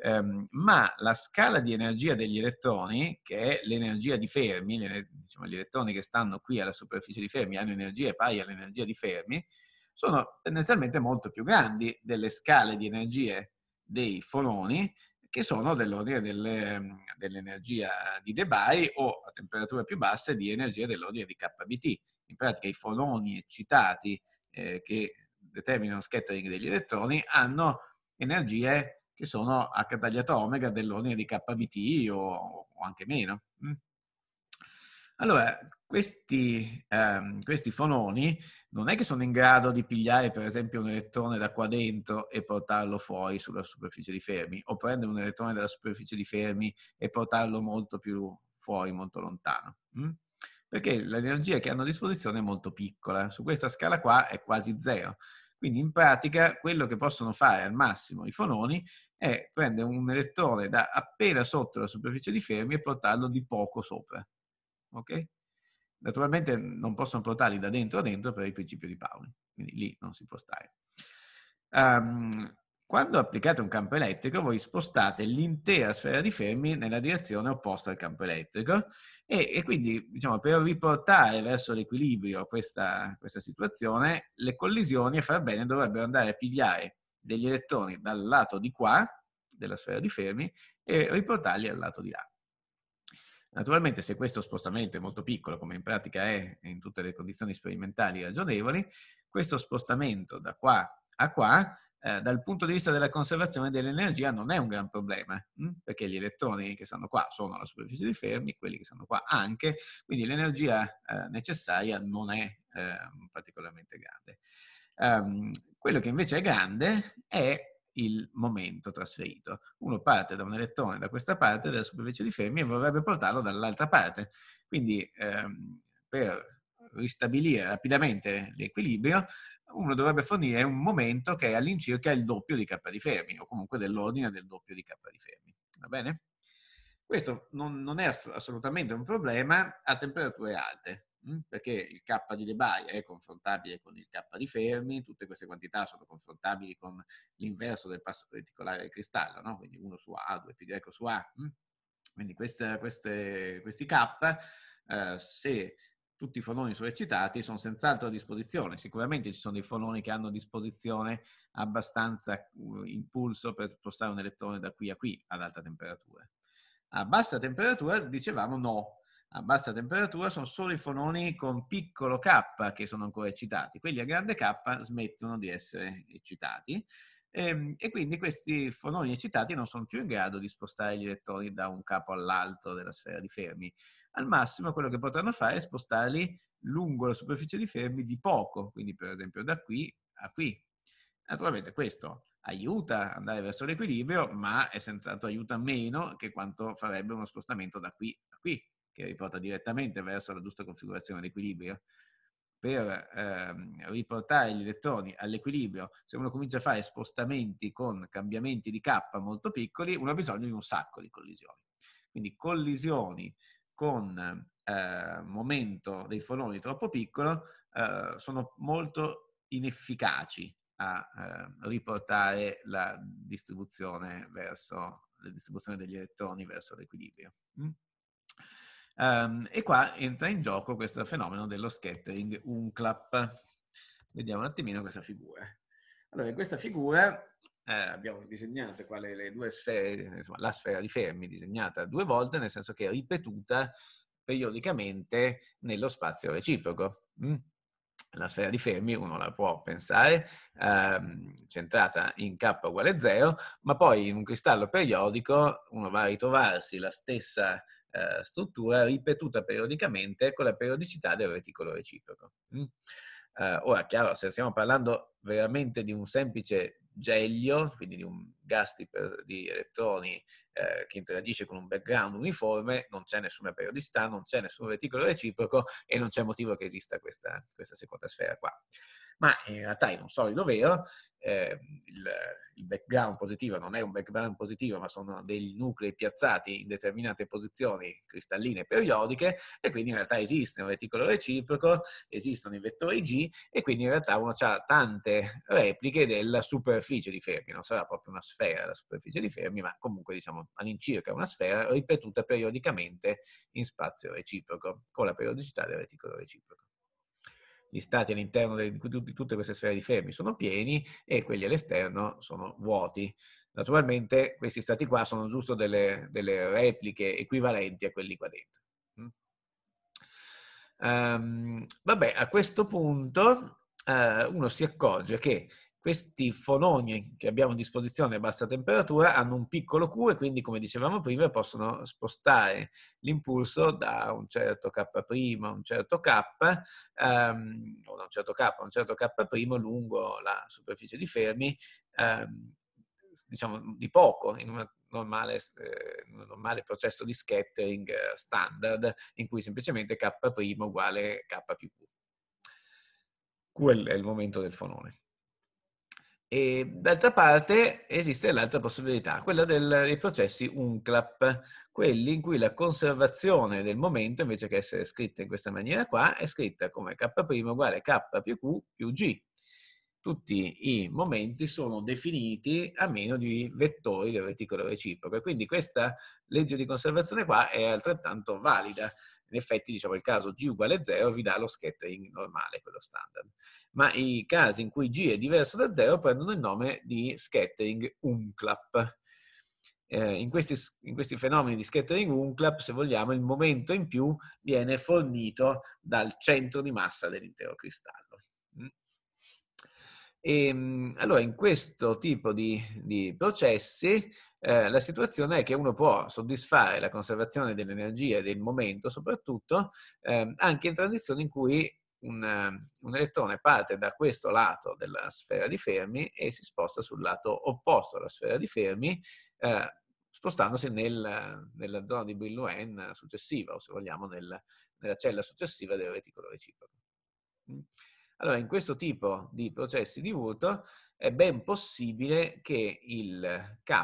ehm, ma la scala di energia degli elettroni, che è l'energia di Fermi, le, diciamo, gli elettroni che stanno qui alla superficie di Fermi hanno energia pari all'energia di Fermi, sono tendenzialmente molto più grandi delle scale di energie dei fononi che sono dell'ordine delle, dell'energia di Debye o a temperature più basse di energia dell'ordine di KBT. In pratica i fononi eccitati eh, che determinano scattering degli elettroni hanno energie che sono a tagliato omega dell'ordine di KBT o, o anche meno. Mm. Allora, questi, um, questi, fononi non è che sono in grado di pigliare per esempio un elettrone da qua dentro e portarlo fuori sulla superficie di Fermi o prendere un elettrone dalla superficie di Fermi e portarlo molto più fuori, molto lontano. Mm? Perché l'energia che hanno a disposizione è molto piccola, su questa scala qua è quasi zero. Quindi in pratica quello che possono fare al massimo i fononi è prendere un elettrone da appena sotto la superficie di Fermi e portarlo di poco sopra. Okay? Naturalmente non possono portarli da dentro a dentro per il principio di Pauli, quindi lì non si può stare. Um, quando applicate un campo elettrico, voi spostate l'intera sfera di Fermi nella direzione opposta al campo elettrico e, e quindi, diciamo, per riportare verso l'equilibrio questa, questa, situazione, le collisioni, a far bene, dovrebbero andare a pigliare degli elettroni dal lato di qua, della sfera di Fermi, e riportarli al lato di là. Naturalmente se questo spostamento è molto piccolo, come in pratica è in tutte le condizioni sperimentali ragionevoli, questo spostamento da qua a qua eh, dal punto di vista della conservazione dell'energia non è un gran problema, mh? Mm? perché gli elettroni che stanno qua sono alla superficie di Fermi, quelli che stanno qua anche, quindi l'energia eh, necessaria non è eh, particolarmente grande. Um, quello che invece è grande è il momento trasferito. Uno parte da un elettrone da questa parte della superficie di Fermi e vorrebbe portarlo dall'altra parte. Quindi ehm, per ristabilire rapidamente l'equilibrio, uno dovrebbe fornire un momento che è all'incirca il doppio di K di Fermi, o comunque dell'ordine del doppio di K di Fermi. Va bene? Questo non, non è assolutamente un problema a temperature alte, perché il K di Debye è confrontabile con il K di Fermi, tutte queste quantità sono confrontabili con l'inverso del passo reticolare del cristallo, no? quindi 1 su A, 2 greco su A. Quindi queste, queste, questi K, eh, se tutti i fononi sono eccitati, sono senz'altro a disposizione. Sicuramente ci sono dei fononi che hanno a disposizione abbastanza uh, impulso per spostare un elettrone da qui a qui ad alta temperatura. A bassa temperatura, dicevamo, no a bassa temperatura sono solo i fononi con piccolo K che sono ancora eccitati, quelli a grande K smettono di essere eccitati e, ehm, e quindi questi fononi eccitati non sono più in grado di spostare gli elettroni da un capo all'altro della sfera di Fermi. Al massimo quello che potranno fare è spostarli lungo la superficie di Fermi di poco, quindi per esempio da qui a qui. Naturalmente questo aiuta ad andare verso l'equilibrio, ma è senz'altro aiuta meno che quanto farebbe uno spostamento da qui a qui che riporta direttamente verso la giusta configurazione dell'equilibrio, per ehm, riportare gli elettroni all'equilibrio, se uno comincia a fare spostamenti con cambiamenti di K molto piccoli, uno ha bisogno di un sacco di collisioni. Quindi collisioni con eh, momento dei fononi troppo piccolo eh, sono molto inefficaci a eh, riportare la distribuzione, verso, la distribuzione degli elettroni verso l'equilibrio. Mm? Um, e qua entra in gioco questo fenomeno dello scattering UNCLAP. Vediamo un attimino questa figura. Allora, in questa figura eh, abbiamo disegnato qua le due sfere, insomma, la sfera di Fermi disegnata due volte, nel senso che è ripetuta periodicamente nello spazio reciproco. Mm? La sfera di Fermi uno la può pensare ehm, centrata in K uguale 0, ma poi in un cristallo periodico uno va a ritrovarsi la stessa eh, struttura ripetuta periodicamente con la periodicità del reticolo reciproco. Mm. Eh, ora, chiaro, se stiamo parlando veramente di un semplice gelio, quindi di un gas di, di elettroni eh, che interagisce con un background uniforme, non c'è nessuna periodicità, non c'è nessun reticolo reciproco e non c'è motivo che esista questa, questa seconda sfera qua ma eh, in realtà in un solido vero eh, il, il, background positivo non è un background positivo, ma sono dei nuclei piazzati in determinate posizioni cristalline periodiche e quindi in realtà esiste un reticolo reciproco, esistono i vettori G e quindi in realtà uno ha tante repliche della superficie di Fermi, non sarà proprio una sfera la superficie di Fermi, ma comunque diciamo all'incirca una sfera ripetuta periodicamente in spazio reciproco, con la periodicità del reticolo reciproco gli stati all'interno di tutte queste sfere di Fermi sono pieni e quelli all'esterno sono vuoti. Naturalmente questi stati qua sono giusto delle, delle repliche equivalenti a quelli qua dentro. Um, vabbè, a questo punto uh, uno si accorge che questi fononi che abbiamo a disposizione a bassa temperatura hanno un piccolo Q e quindi, come dicevamo prima, possono spostare l'impulso da un certo K' a un certo K, ehm, o da un certo K a un certo K' lungo la superficie di Fermi, ehm, diciamo di poco, in un Normale, eh, normale, processo di scattering eh, standard in cui semplicemente K' uguale K più Q. Q è il momento del fonone. E d'altra parte esiste l'altra possibilità, quella del, dei processi UNCLAP, quelli in cui la conservazione del momento, invece che essere scritta in questa maniera qua, è scritta come K' uguale K più Q più G. Tutti i momenti sono definiti a meno di vettori del reticolo reciproco e quindi questa legge di conservazione qua è altrettanto valida in effetti diciamo, il caso g uguale 0 vi dà lo scattering normale, quello standard. Ma i casi in cui g è diverso da 0 prendono il nome di scattering unclap. Eh, in, questi, in, questi, fenomeni di scattering unclap, se vogliamo, il momento in più viene fornito dal centro di massa dell'intero cristallo. E, ehm, allora, in questo tipo di, di processi, eh, la situazione è che uno può soddisfare la conservazione dell'energia e del momento, soprattutto eh, anche in transizioni in cui un, un, elettrone parte da questo lato della sfera di Fermi e si sposta sul lato opposto alla sfera di Fermi, eh, spostandosi nel, nella zona di Brillouin successiva, o se vogliamo nel, nella cella successiva del reticolo reciproco. Allora, in questo tipo di processi di voto è ben possibile che il K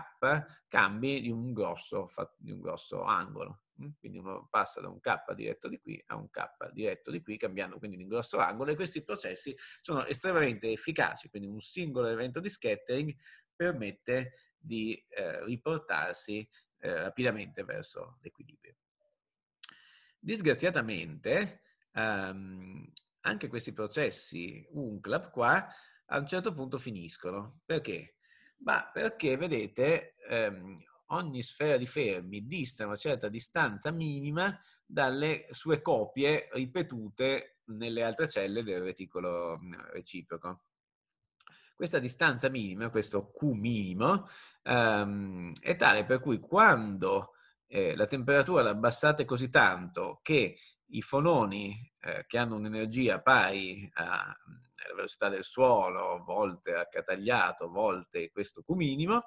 cambi di un grosso, di un grosso angolo. Mm? Quindi uno passa da un K diretto di qui a un K diretto di qui, cambiando quindi di un grosso angolo, e questi processi sono estremamente efficaci. Quindi un singolo evento di scattering permette di eh, riportarsi eh, rapidamente verso l'equilibrio. Disgraziatamente, um, anche questi processi UNCLAP qua a un certo punto finiscono. Perché? Ma perché, vedete, ehm, ogni sfera di fermi dista una certa distanza minima dalle sue copie ripetute nelle altre celle del reticolo mm, reciproco. Questa distanza minima, questo Q minimo, ehm, è tale per cui quando eh, la temperatura l'abbassate così tanto che i fononi eh, che hanno un'energia pari mm, alla velocità del suolo, volte a catagliato, volte questo Q minimo,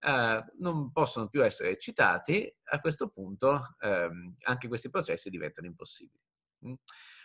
eh, non possono più essere eccitati, a questo punto ehm, anche questi processi diventano impossibili. Mm.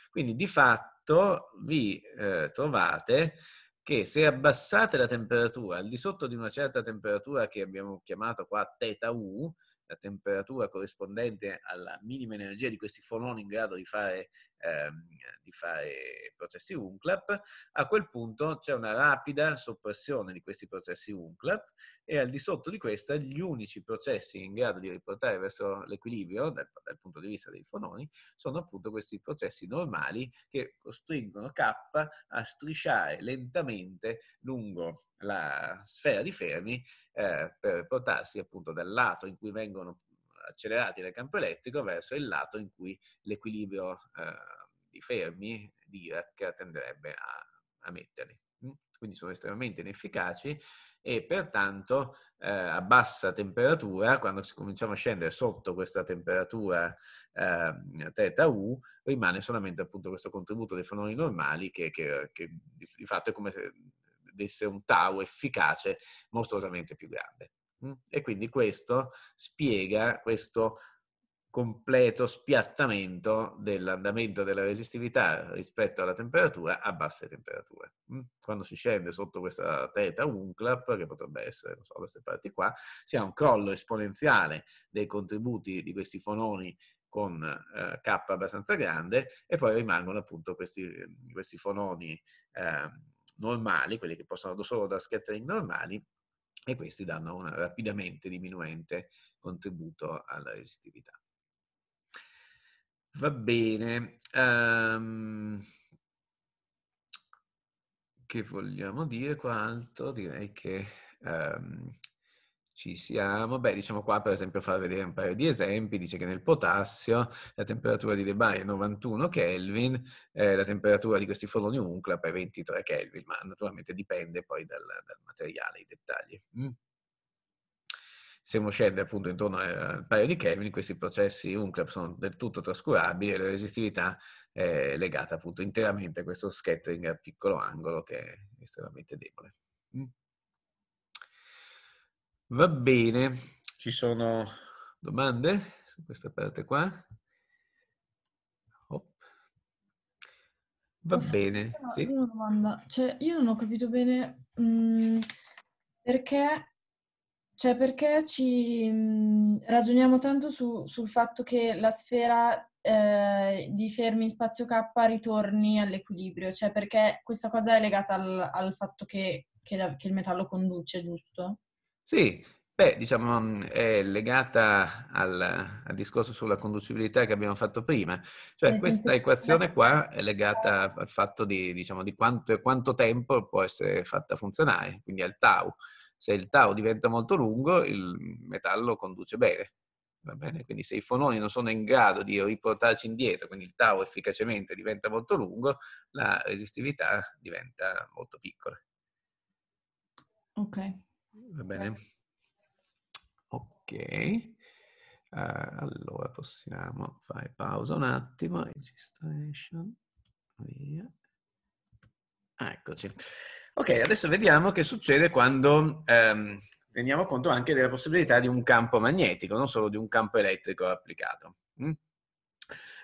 Quindi di fatto vi eh, trovate che se abbassate la temperatura al di sotto di una certa temperatura che abbiamo chiamato qua U, la temperatura corrispondente alla minima energia di questi fononi in grado di fare Ehm, di fare processi UNCLAP, a quel punto c'è una rapida soppressione di questi processi UNCLAP e al di sotto di questa gli unici processi in grado di riportare verso l'equilibrio dal, dal punto di vista dei fononi sono appunto questi processi normali che costringono K a strisciare lentamente lungo la sfera di Fermi eh, per portarsi appunto dal lato in cui vengono accelerati nel campo elettrico verso il lato in cui l'equilibrio eh, di Fermi, di Dirac, tenderebbe a, a metterli mm? quindi sono estremamente inefficaci e pertanto eh, a bassa temperatura, quando cominciamo a scendere sotto questa temperatura eh, teta U, rimane solamente appunto questo contributo dei fenomeni normali che, che, che di fatto è come se desse un tau efficace mostruosamente più grande. Mm? E quindi questo spiega questo completo spiattamento dell'andamento della resistività rispetto alla temperatura a basse temperature. Mm? Quando si scende sotto questa teta UNCLAP, che potrebbe essere, non so, queste parti qua, si ha un crollo esponenziale dei contributi di questi fononi con eh, K abbastanza grande e poi rimangono appunto questi, questi fononi eh, normali, quelli che possono solo da scattering normali, e questi danno un rapidamente diminuente contributo alla resistività. Va bene. Um, che vogliamo dire qua altro? Direi che um, ci siamo. Beh, diciamo qua per esempio far vedere un paio di esempi, dice che nel potassio la temperatura di Debye è 91 Kelvin, eh, la temperatura di questi forloni unclap è 23 Kelvin, ma naturalmente dipende poi dal, dal materiale, i dettagli. Mm. Se uno scende appunto intorno al paio di Kelvin, questi processi unclap sono del tutto trascurabili e la resistività è legata appunto interamente a questo scattering a piccolo angolo che è estremamente debole. Mm. Va bene, ci sono domande su questa parte qua? Oh. Va bene. sì. una domanda, cioè, io non ho capito bene mh, mhmm, perché, cioè, perché ci mh, mhmm, ragioniamo tanto su, sul fatto che la sfera eh, di fermi in spazio K ritorni all'equilibrio, cioè perché questa cosa è legata al, al fatto che, che, che il metallo conduce, giusto? Sì, beh, diciamo, mm, è legata al, al, discorso sulla conducibilità che abbiamo fatto prima. Cioè, questa equazione qua è legata al fatto di, diciamo, di quanto, quanto tempo può essere fatta funzionare, quindi al tau. Se il tau diventa molto lungo, il metallo conduce bene. Va bene? Quindi se i fononi non sono in grado di riportarci indietro, quindi il tau efficacemente diventa molto lungo, la resistività diventa molto piccola. Ok. Va bene. Ok. Uh, allora possiamo fare pausa un attimo. Registration. Via. eccoci. Ok, adesso vediamo che succede quando ehm, teniamo conto anche della possibilità di un campo magnetico, non solo di un campo elettrico applicato. Mm?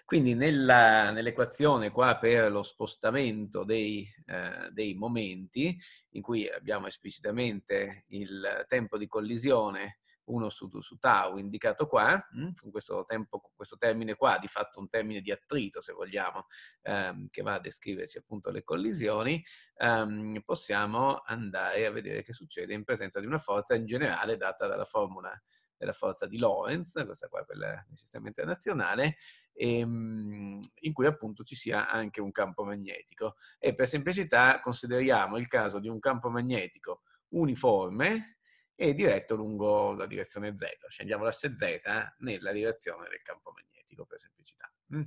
Quindi nella, nell'equazione qua per lo spostamento dei, eh, dei, momenti, in cui abbiamo esplicitamente il tempo di collisione 1 su, su tau indicato qua, mm, con questo, tempo, questo, termine qua, di fatto un termine di attrito se vogliamo, ehm, che va a descriverci appunto le collisioni, ehm, possiamo andare a vedere che succede in presenza di una forza in generale data dalla formula della forza di Lorentz, questa qua è quella del sistema internazionale, ehm, in cui appunto ci sia anche un campo magnetico. E per semplicità consideriamo il caso di un campo magnetico uniforme e diretto lungo la direzione Z. Scendiamo l'asse Z nella direzione del campo magnetico, per semplicità. Mm.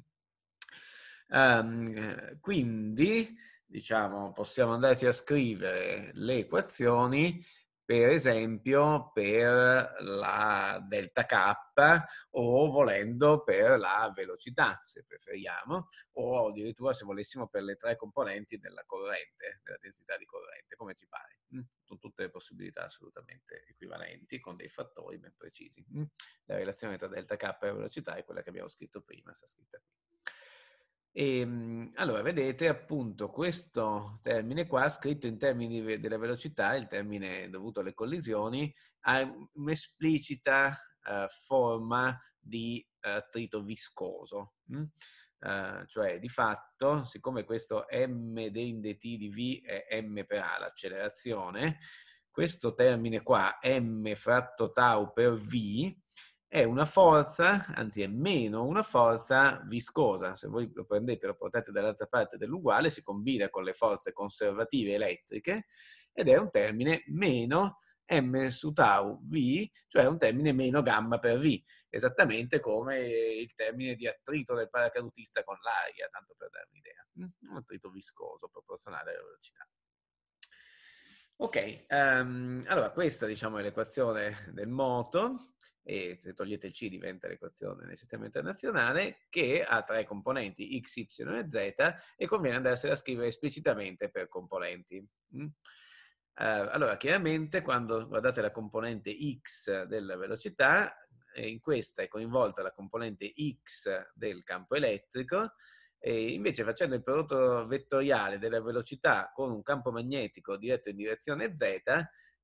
Um, quindi, diciamo, possiamo andarci a scrivere le equazioni per esempio per la delta K o volendo per la velocità, se preferiamo, o addirittura se volessimo per le tre componenti della corrente, della densità di corrente, come ci pare. Mm? Sono tutte le possibilità assolutamente equivalenti con dei fattori ben precisi. Mm? La relazione tra delta K e velocità è quella che abbiamo scritto prima, sta scritta qui. E, ehm, allora, vedete appunto questo termine qua, scritto in termini della velocità, il termine dovuto alle collisioni, ha un'esplicita uh, forma di attrito eh, viscoso. Mm? Uh, cioè, di fatto, siccome questo m dende t di v è m per a, l'accelerazione, questo termine qua, m fratto tau per v, è una forza, anzi è meno una forza viscosa. Se voi lo prendete e lo portate dall'altra parte dell'uguale, si combina con le forze conservative elettriche ed è un termine meno m su tau v, cioè un termine meno gamma per v, esattamente come il termine di attrito del paracadutista con l'aria, tanto per darvi un'idea. Mm, un attrito viscoso proporzionale alla velocità. Ok, um, allora questa diciamo, è l'equazione del moto e se togliete il C diventa l'equazione nel sistema internazionale, che ha tre componenti x, y e z e conviene andarsela a scrivere esplicitamente per componenti. Mm? Eh, allora, chiaramente quando guardate la componente x della velocità, eh, in questa è coinvolta la componente x del campo elettrico, e invece facendo il prodotto vettoriale della velocità con un campo magnetico diretto in direzione z,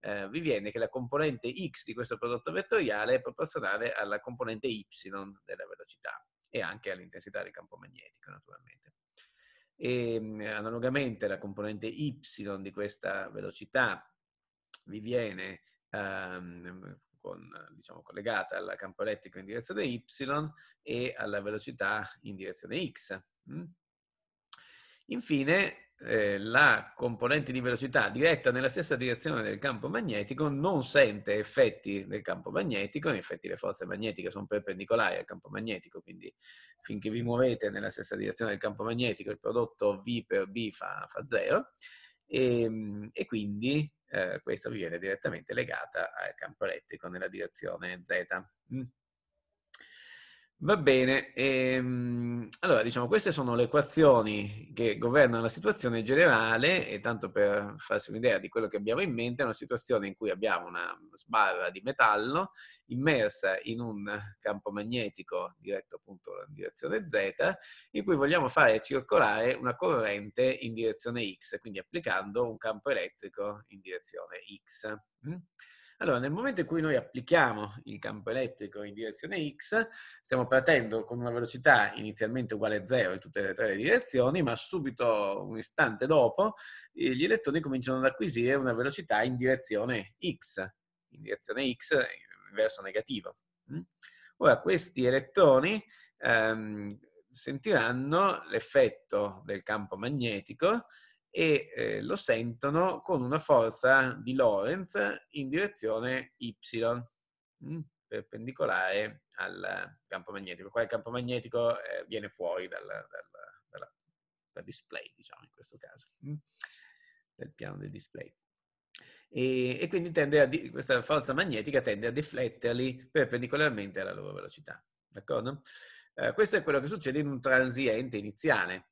eh, vi viene che la componente x di questo prodotto vettoriale è proporzionale alla componente y della velocità e anche all'intensità del campo magnetico, naturalmente. E, ehm, analogamente la componente y di questa velocità vi viene ehm, con, diciamo, collegata al campo elettrico in direzione y e alla velocità in direzione x. Mm? Infine, eh, la componente di velocità diretta nella stessa direzione del campo magnetico non sente effetti del campo magnetico, in effetti le forze magnetiche sono perpendicolari al campo magnetico, quindi finché vi muovete nella stessa direzione del campo magnetico il prodotto V per B fa, fa zero e, ehm, e quindi eh, questo vi viene direttamente legata al campo elettrico nella direzione Z. Mm. Va bene, ehm, allora diciamo queste sono le equazioni che governano la situazione generale e tanto per farsi un'idea di quello che abbiamo in mente è una situazione in cui abbiamo una sbarra di metallo immersa in un campo magnetico diretto appunto in direzione z in cui vogliamo fare circolare una corrente in direzione x, quindi applicando un campo elettrico in direzione x. Mm? Allora, nel momento in cui noi applichiamo il campo elettrico in direzione X, stiamo partendo con una velocità inizialmente uguale a zero in tutte e tre le direzioni, ma subito un istante dopo eh, gli elettroni cominciano ad acquisire una velocità in direzione X, in direzione X verso negativo. Mm? Ora, questi elettroni ehm, sentiranno l'effetto del campo magnetico e eh, lo sentono con una forza di Lorentz in direzione Y, mh, mm, perpendicolare al campo magnetico. Qua il campo magnetico eh, viene fuori dal, dal, dal, dal, display, diciamo in questo caso, mh, mm, del piano del display. E, e quindi di, questa forza magnetica tende a defletterli perpendicolarmente alla loro velocità. D'accordo? Eh, questo è quello che succede in un transiente iniziale.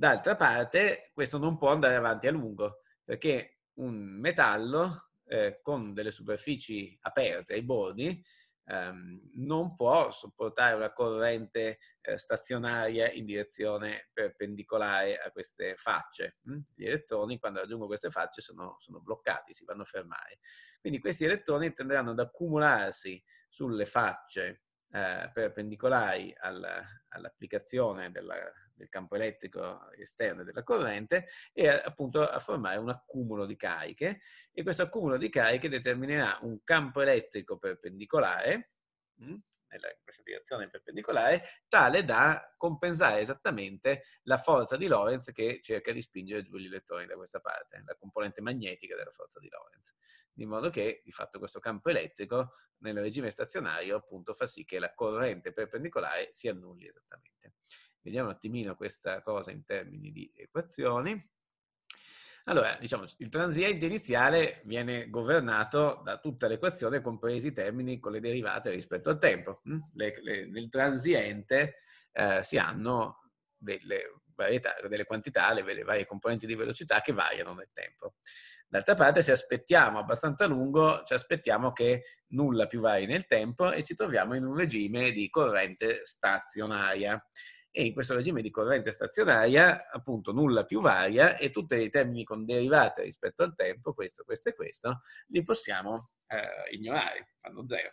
D'altra parte, questo non può andare avanti a lungo, perché un metallo eh, con delle superfici aperte ai bordi ehm, non può sopportare una corrente eh, stazionaria in direzione perpendicolare a queste facce. Hm? Gli elettroni, quando raggiungono queste facce, sono, sono bloccati, si vanno a fermare. Quindi questi elettroni tenderanno ad accumularsi sulle facce eh, perpendicolari alla, all'applicazione della del campo elettrico esterno della corrente e eh, appunto a formare un accumulo di cariche e questo accumulo di cariche determinerà un campo elettrico perpendicolare mm, nella questa direzione perpendicolare, tale da compensare esattamente la forza di Lorentz che cerca di spingere giù gli elettroni da questa parte, la componente magnetica della forza di Lorentz. Di modo che, di fatto, questo campo elettrico nel regime stazionario appunto fa sì che la corrente perpendicolare si annulli esattamente. Vediamo un attimino questa cosa in termini di equazioni. Allora, diciamo, il transiente iniziale viene governato da tutta l'equazione, compresi i termini con le derivate rispetto al tempo. Mm? Le, le, nel transiente eh, si hanno delle, varietà, delle quantità, le, le varie componenti di velocità che variano nel tempo. D'altra parte, se aspettiamo abbastanza lungo, ci aspettiamo che nulla più vari nel tempo e ci troviamo in un regime di corrente stazionaria e in questo regime di corrente stazionaria appunto nulla più varia e tutti i termini con derivate rispetto al tempo, questo, questo e questo, li possiamo eh, ignorare, fanno zero.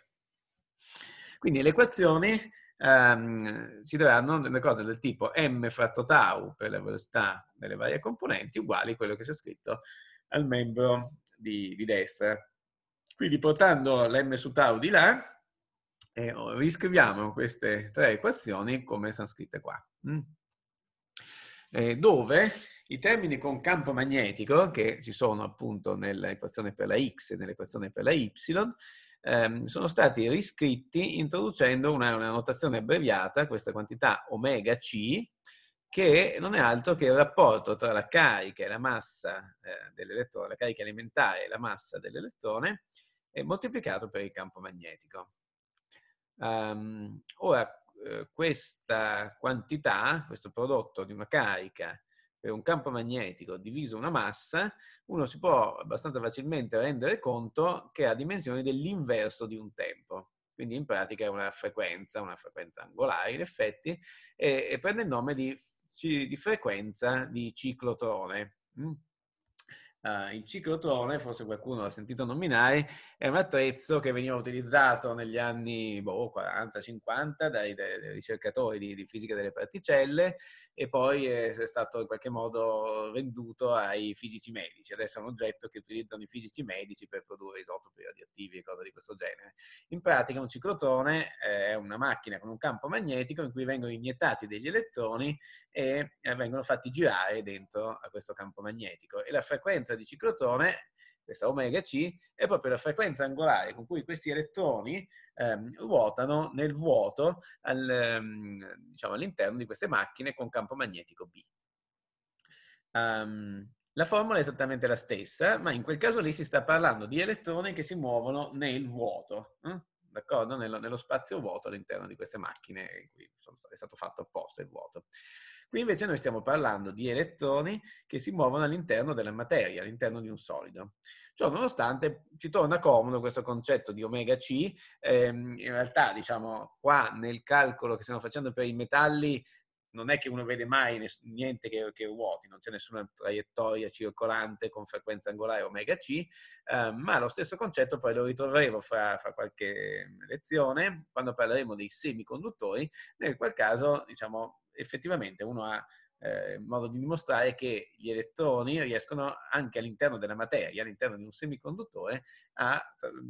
Quindi le equazioni ehm, ci daranno delle cose del tipo m fratto tau per la velocità delle varie componenti uguali a quello che c'è scritto al membro di, di destra. Quindi portando l'm su tau di là, e oh, riscriviamo queste tre equazioni come sono scritte qua. Mm? dove i termini con campo magnetico, che ci sono appunto nell'equazione per la x e nell'equazione per la y, ehm, sono stati riscritti introducendo una, una notazione abbreviata, questa quantità omega c, che non è altro che il rapporto tra la carica e la massa eh, dell'elettrone, la carica elementare e la massa dell'elettrone, eh, moltiplicato per il campo magnetico. Um, ora, eh, questa quantità, questo prodotto di una carica per un campo magnetico diviso una massa, uno si può abbastanza facilmente rendere conto che ha dimensioni dell'inverso di un tempo. Quindi in pratica è una frequenza, una frequenza angolare in effetti, e, e prende il nome di, di frequenza di ciclotrone. Mm? Uh, il ciclotrone, forse qualcuno l'ha sentito nominare, è un attrezzo che veniva utilizzato negli anni boh, 40-50 dai, dai, ricercatori di, di, fisica delle particelle e poi è, è stato in qualche modo venduto ai fisici medici. Adesso è un oggetto che utilizzano i fisici medici per produrre isotopi radioattivi e cose di questo genere. In pratica un ciclotrone eh, è una macchina con un campo magnetico in cui vengono iniettati degli elettroni e eh, vengono fatti girare dentro a questo campo magnetico e la frequenza di ciclotone, questa omega C, è proprio la frequenza angolare con cui questi elettroni ehm, ruotano nel vuoto al, ehm, diciamo all'interno di queste macchine con campo magnetico B. Um, la formula è esattamente la stessa, ma in quel caso lì si sta parlando di elettroni che si muovono nel vuoto, eh? d'accordo? Nello, nello, spazio vuoto all'interno di queste macchine, in cui insomma, è stato fatto apposta il vuoto. Qui invece noi stiamo parlando di elettroni che si muovono all'interno della materia, all'interno di un solido. Ciò nonostante ci torna comodo questo concetto di omega C, ehm, in realtà diciamo qua nel calcolo che stiamo facendo per i metalli non è che uno vede mai niente che, che vuoti, non c'è nessuna traiettoria circolante con frequenza angolare omega C, eh, ma lo stesso concetto poi lo ritroveremo fra, fra, qualche lezione quando parleremo dei semiconduttori, nel qual caso diciamo, effettivamente uno ha eh, modo di dimostrare che gli elettroni riescono anche all'interno della materia, all'interno di un semiconduttore, a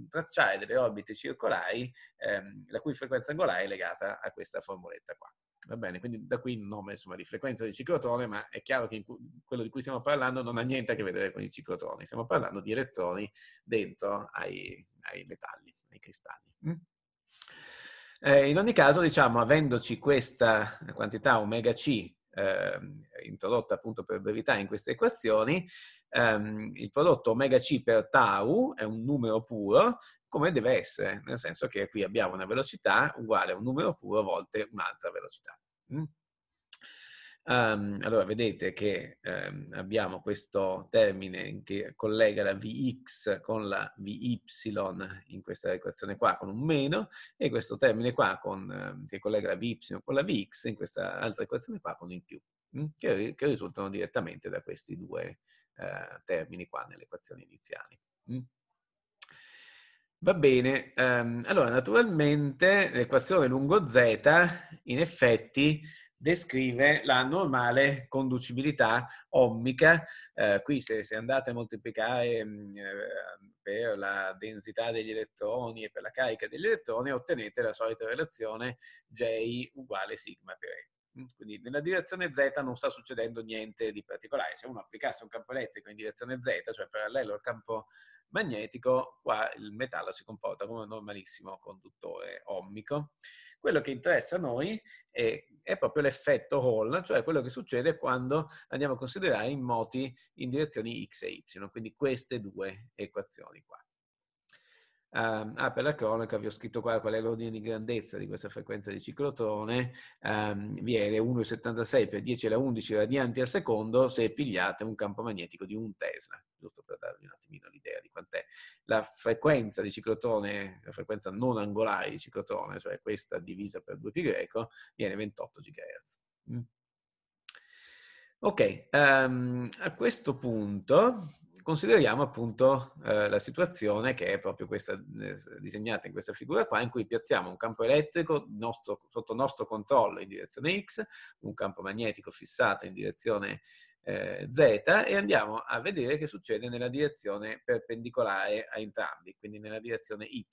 tracciare delle orbite circolari ehm, la cui frequenza angolare è legata a questa formuletta qua. Va bene, quindi da qui il nome insomma, di frequenza di ciclotone, ma è chiaro che quello di cui stiamo parlando non ha niente a che vedere con i ciclotoni, stiamo parlando di elettroni dentro ai, ai metalli, ai cristalli. Mm? Eh, in ogni caso, diciamo, avendoci questa quantità omega C eh, introdotta appunto per brevità in queste equazioni, ehm, il prodotto omega C per tau è un numero puro come deve essere, nel senso che qui abbiamo una velocità uguale a un numero puro volte un'altra velocità. Mm? Um, allora, vedete che um, abbiamo questo termine che collega la Vx con la Vy in questa equazione qua con un meno e questo termine qua con, ehm, che collega la Vy con la Vx in questa altra equazione qua con il più, mm, che, che risultano direttamente da questi due uh, termini qua nelle equazioni iniziali. Mm. Va bene, um, allora naturalmente l'equazione lungo z in effetti descrive la normale conducibilità ommica. Eh, qui se, se, andate a moltiplicare mh, mm, eh, per la densità degli elettroni e per la carica degli elettroni, ottenete la solita relazione J uguale sigma per E. Mm, quindi nella direzione Z non sta succedendo niente di particolare. Se uno applicasse un campo elettrico in direzione Z, cioè parallelo al campo magnetico, qua il metallo si comporta come un normalissimo conduttore ommico. Quello che interessa a noi è, è proprio l'effetto Hall, cioè quello che succede quando andiamo a considerare i moti in direzioni x e y, quindi queste due equazioni qua. Um, ah, per la cronaca vi ho scritto qua qual è l'ordine di grandezza di questa frequenza di ciclotrone. Um, vi 1,76 per 10 alla 11 radianti al secondo se pigliate un campo magnetico di un Tesla, giusto per darvi un attimino l'idea di quant'è. La frequenza di ciclotrone, la frequenza non angolare di ciclotrone, cioè questa divisa per 2π, viene 28 GHz. Mm. Ok, um, a questo punto consideriamo appunto eh, la situazione che è proprio questa eh, disegnata in questa figura qua, in cui piazziamo un campo elettrico nostro, sotto nostro controllo in direzione X, un campo magnetico fissato in direzione eh, Z e andiamo a vedere che succede nella direzione perpendicolare a entrambi, quindi nella direzione Y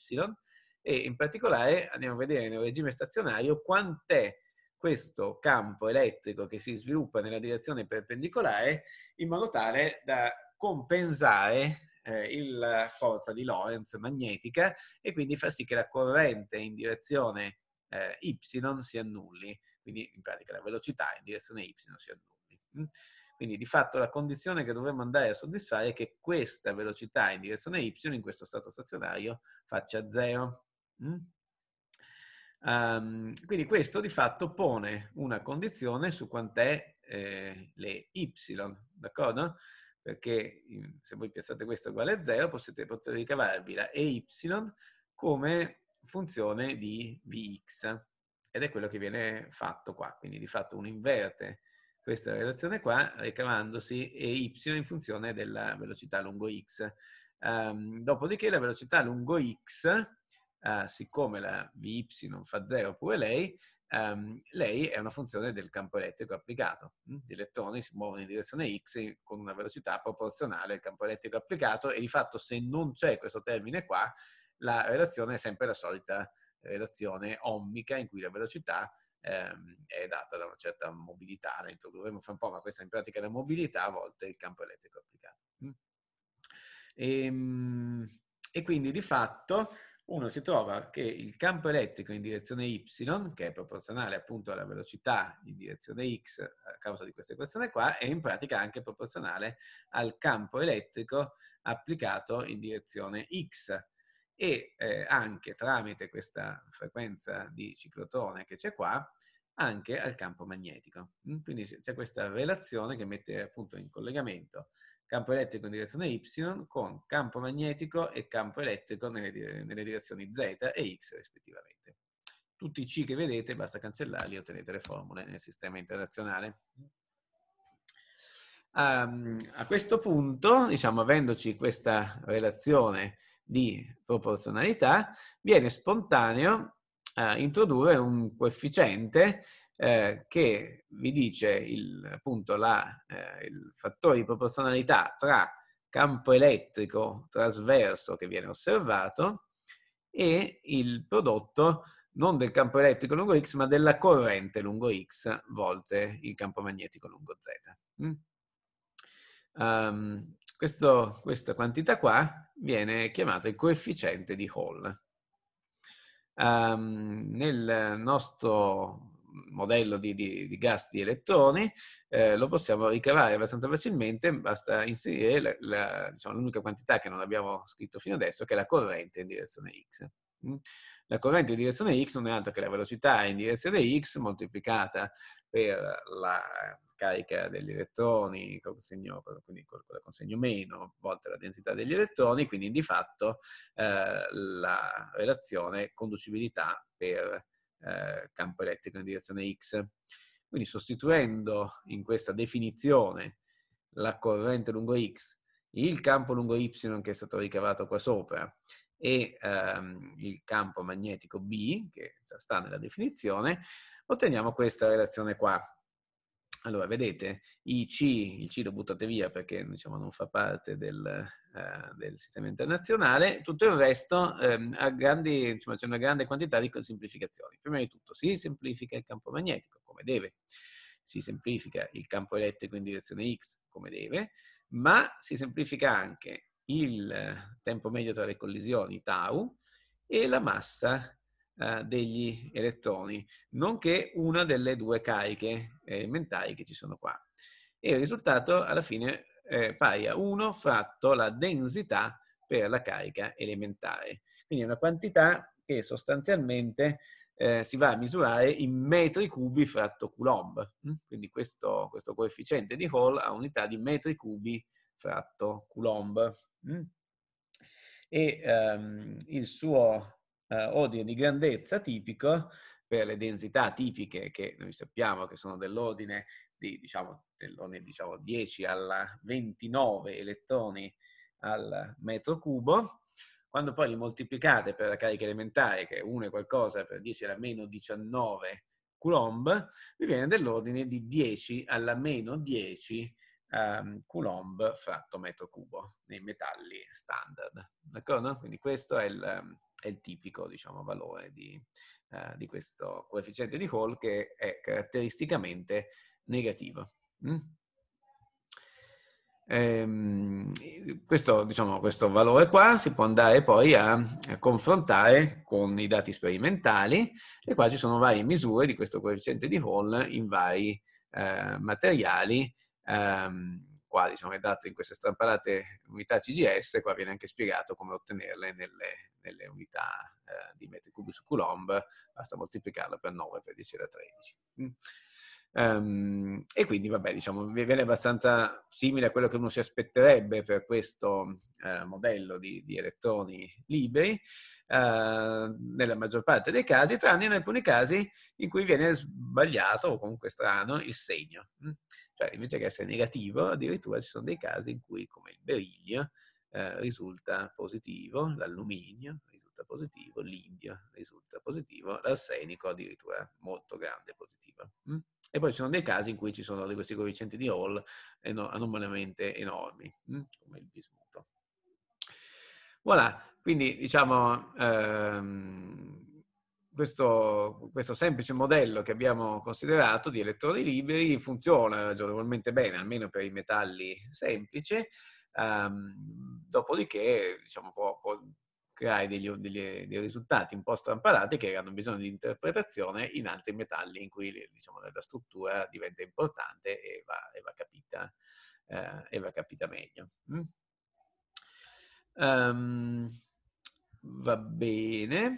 e in particolare andiamo a vedere nel regime stazionario quant'è questo campo elettrico che si sviluppa nella direzione perpendicolare in modo tale da compensare eh, la forza di Lorentz magnetica e quindi fa sì che la corrente in direzione eh, y si annulli, quindi in pratica la velocità in direzione y si annulli. Mm? Quindi di fatto la condizione che dovremmo andare a soddisfare è che questa velocità in direzione y in questo stato stazionario faccia 0. Mm? Um, quindi questo di fatto pone una condizione su quant'è eh, le y, d'accordo? perché se voi piazzate questo uguale a 0 potete, potete ricavarvi la EY come funzione di Vx ed è quello che viene fatto qua, quindi di fatto uno inverte questa relazione qua ricavandosi EY in funzione della velocità lungo x. Um, dopodiché la velocità lungo x, uh, siccome la Vy fa 0 pure lei, Um, lei è una funzione del campo elettrico applicato. Mm, gli elettroni si muovono in direzione x con una velocità proporzionale al campo elettrico applicato e di fatto se non c'è questo termine qua, la relazione è sempre la solita relazione ommica in cui la velocità ehm, è data da una certa mobilità, la introdurremo fra un po', ma questa in pratica è la mobilità a volte il campo elettrico applicato. Mm. E, ehm, e quindi di fatto uno si trova che il campo elettrico in direzione y, che è proporzionale appunto alla velocità in direzione x eh, a causa di questa equazione qua, è in pratica anche proporzionale al campo elettrico applicato in direzione x. E eh, anche tramite questa frequenza di ciclotone che c'è qua, anche al campo magnetico. Mm, quindi c'è questa relazione che mette appunto in collegamento campo elettrico in direzione y con campo magnetico e campo elettrico nelle, nelle direzioni z e x rispettivamente. Tutti i c che vedete basta cancellarli e ottenete le formule nel sistema internazionale. Um, a questo punto, diciamo, avendoci questa relazione di proporzionalità, viene spontaneo uh, introdurre un coefficiente eh, che vi dice il, appunto la, eh, il fattore di proporzionalità tra campo elettrico trasverso che viene osservato e il prodotto non del campo elettrico lungo x, ma della corrente lungo x volte il campo magnetico lungo z. Mm? Um, questo, questa quantità qua viene chiamata il coefficiente di Hall. Um, nel nostro modello di, di, di gas di elettroni, eh, lo possiamo ricavare abbastanza facilmente, basta inserire la, la, diciamo, l'unica quantità che non abbiamo scritto fino adesso, che è la corrente in direzione x. Mm. La corrente in direzione x non è altro che la velocità in direzione x moltiplicata per la carica degli elettroni, consegno, quindi con la consegno meno, volte la densità degli elettroni, quindi di fatto eh, la relazione conducibilità per eh, campo elettrico in direzione X. Quindi sostituendo in questa definizione la corrente lungo X, il campo lungo Y che è stato ricavato qua sopra e ehm, il campo magnetico B, che già sta nella definizione, otteniamo questa relazione qua. Allora, vedete, i C, il C lo buttate via perché diciamo, non fa parte del, eh, del, sistema internazionale, tutto il resto eh, grandi, insomma, c'è una grande quantità di semplificazioni. Prima di tutto si semplifica il campo magnetico, come deve, si semplifica il campo elettrico in direzione X, come deve, ma si semplifica anche il tempo medio tra le collisioni, tau, e la massa eh, degli elettroni, nonché una delle due cariche elementari eh, che ci sono qua. E il risultato alla fine è pari a 1 fratto la densità per la carica elementare. Quindi è una quantità che sostanzialmente eh, si va a misurare in metri cubi fratto coulomb. Mm? Quindi questo, questo coefficiente di Hall ha unità di metri cubi fratto coulomb. Mm? E ehm, il suo eh, ordine di grandezza tipico per le densità tipiche che noi sappiamo che sono dell'ordine di diciamo, dell'ordine, diciamo 10 alla 29 elettroni al metro cubo, quando poi li moltiplicate per la carica elementare, che è 1 qualcosa per 10 alla meno 19 coulomb, vi viene dell'ordine di 10 alla meno 10 um, ehm, coulomb fratto metro cubo nei metalli standard. D'accordo? Quindi questo è il, ehm, è il tipico diciamo, valore di, eh, di, questo coefficiente di Hall che è caratteristicamente negativo. Mm? Ehm, questo, diciamo, questo, valore qua si può andare poi a, a, confrontare con i dati sperimentali e qua ci sono varie misure di questo coefficiente di Hall in vari eh, materiali ehm, qua diciamo, è dato in queste stampalate unità CGS, qua viene anche spiegato come ottenerle nelle, nelle unità eh, di metri cubi su coulomb, basta moltiplicarla per 9 per 10 alla 13. Um, e quindi, vabbè, diciamo, viene abbastanza simile a quello che uno si aspetterebbe per questo uh, modello di, di, elettroni liberi, uh, nella maggior parte dei casi, tranne in alcuni casi in cui viene sbagliato o comunque strano il segno. Mm. Cioè, invece che essere negativo, addirittura ci sono dei casi in cui, come il beriglio, uh, eh, risulta positivo, l'alluminio, risulta positivo, l'indio risulta positivo, l'arsenico addirittura eh, molto grande positivo. Mm? E poi ci sono dei casi in cui ci sono questi coefficienti di Hall anomalamente enormi, mm? come il bismuto. Voilà, quindi diciamo... Ehm, questo, questo, semplice modello che abbiamo considerato di elettroni liberi funziona ragionevolmente bene, almeno per i metalli semplici, um, dopodiché diciamo, può, può, creare degli, degli, dei risultati un po' strampalati che hanno bisogno di interpretazione in altri metalli in cui diciamo, la struttura diventa importante e va, e va capita, eh, e va capita meglio. Mm? Um, va bene.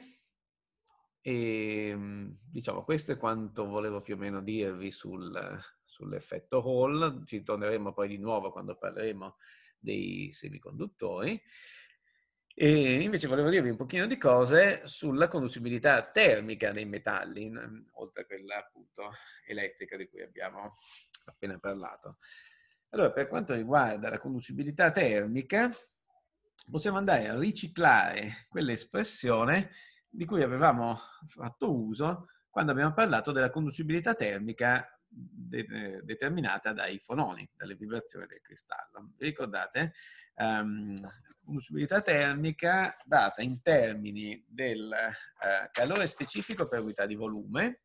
E, ehm, diciamo, questo è quanto volevo più o meno dirvi sul, sull'effetto Hall. Ci torneremo poi di nuovo quando parleremo dei semiconduttori. E invece volevo dirvi un pochino di cose sulla conducibilità termica dei metalli, oltre a quella appunto elettrica di cui abbiamo appena parlato. Allora, per quanto riguarda la conducibilità termica, possiamo andare a riciclare quell'espressione di cui avevamo fatto uso quando abbiamo parlato della conducibilità termica de- eh, determinata dai fononi, dalle vibrazioni del cristallo. Vi ricordate? Um, usabilità termica data in termini del eh, calore specifico per unità di volume,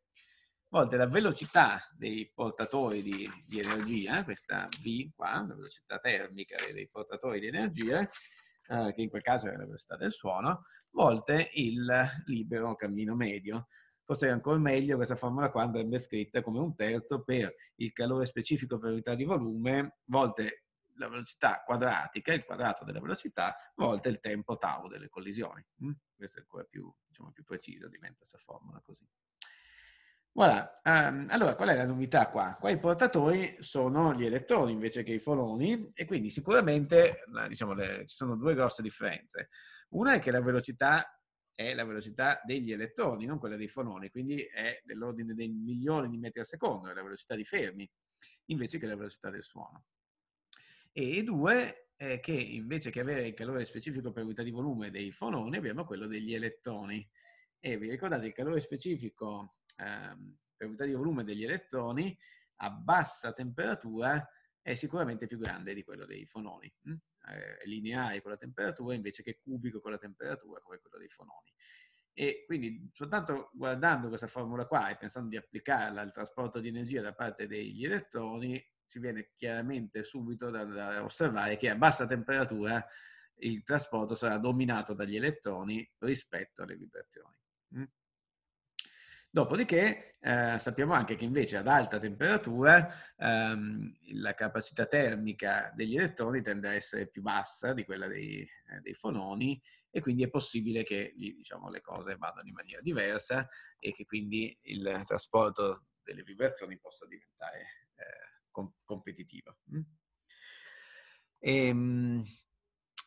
volte la velocità dei portatori di, di energia, questa V qua, la velocità termica dei portatori di energia, eh, che in quel caso era la velocità del suono, volte il libero cammino medio. Forse è ancora meglio questa formula qua andrebbe scritta come un terzo per il calore specifico per unità di volume, volte la velocità quadratica, il quadrato della velocità, volte il tempo tau delle collisioni. Mm? Questa è ancora più, diciamo, più precisa, diventa questa formula così. Voilà. Um, allora, qual è la novità qua? Qua i portatori sono gli elettroni invece che i foloni e quindi sicuramente diciamo, le, ci sono due grosse differenze. Una è che la velocità è la velocità degli elettroni, non quella dei fononi, quindi è dell'ordine dei milioni di metri al secondo, è la velocità di Fermi, invece che la velocità del suono e due eh, che invece che avere il calore specifico per unità di volume dei fononi abbiamo quello degli elettroni. E vi ricordate il calore specifico ehm, per unità di volume degli elettroni a bassa temperatura è sicuramente più grande di quello dei fononi. Hm? Eh, è lineare con la temperatura invece che cubico con la temperatura come quello dei fononi. E quindi soltanto guardando questa formula qua e pensando di applicarla al trasporto di energia da parte degli elettroni ci viene chiaramente subito da, da osservare che a bassa temperatura il trasporto sarà dominato dagli elettroni rispetto alle vibrazioni. Mm? Dopodiché eh, sappiamo anche che invece ad alta temperatura ehm, la capacità termica degli elettroni tende a essere più bassa di quella dei, eh, dei fononi e quindi è possibile che diciamo, le cose vadano in maniera diversa e che quindi il trasporto delle vibrazioni possa diventare eh, com- competitiva. Mm? E, ehm,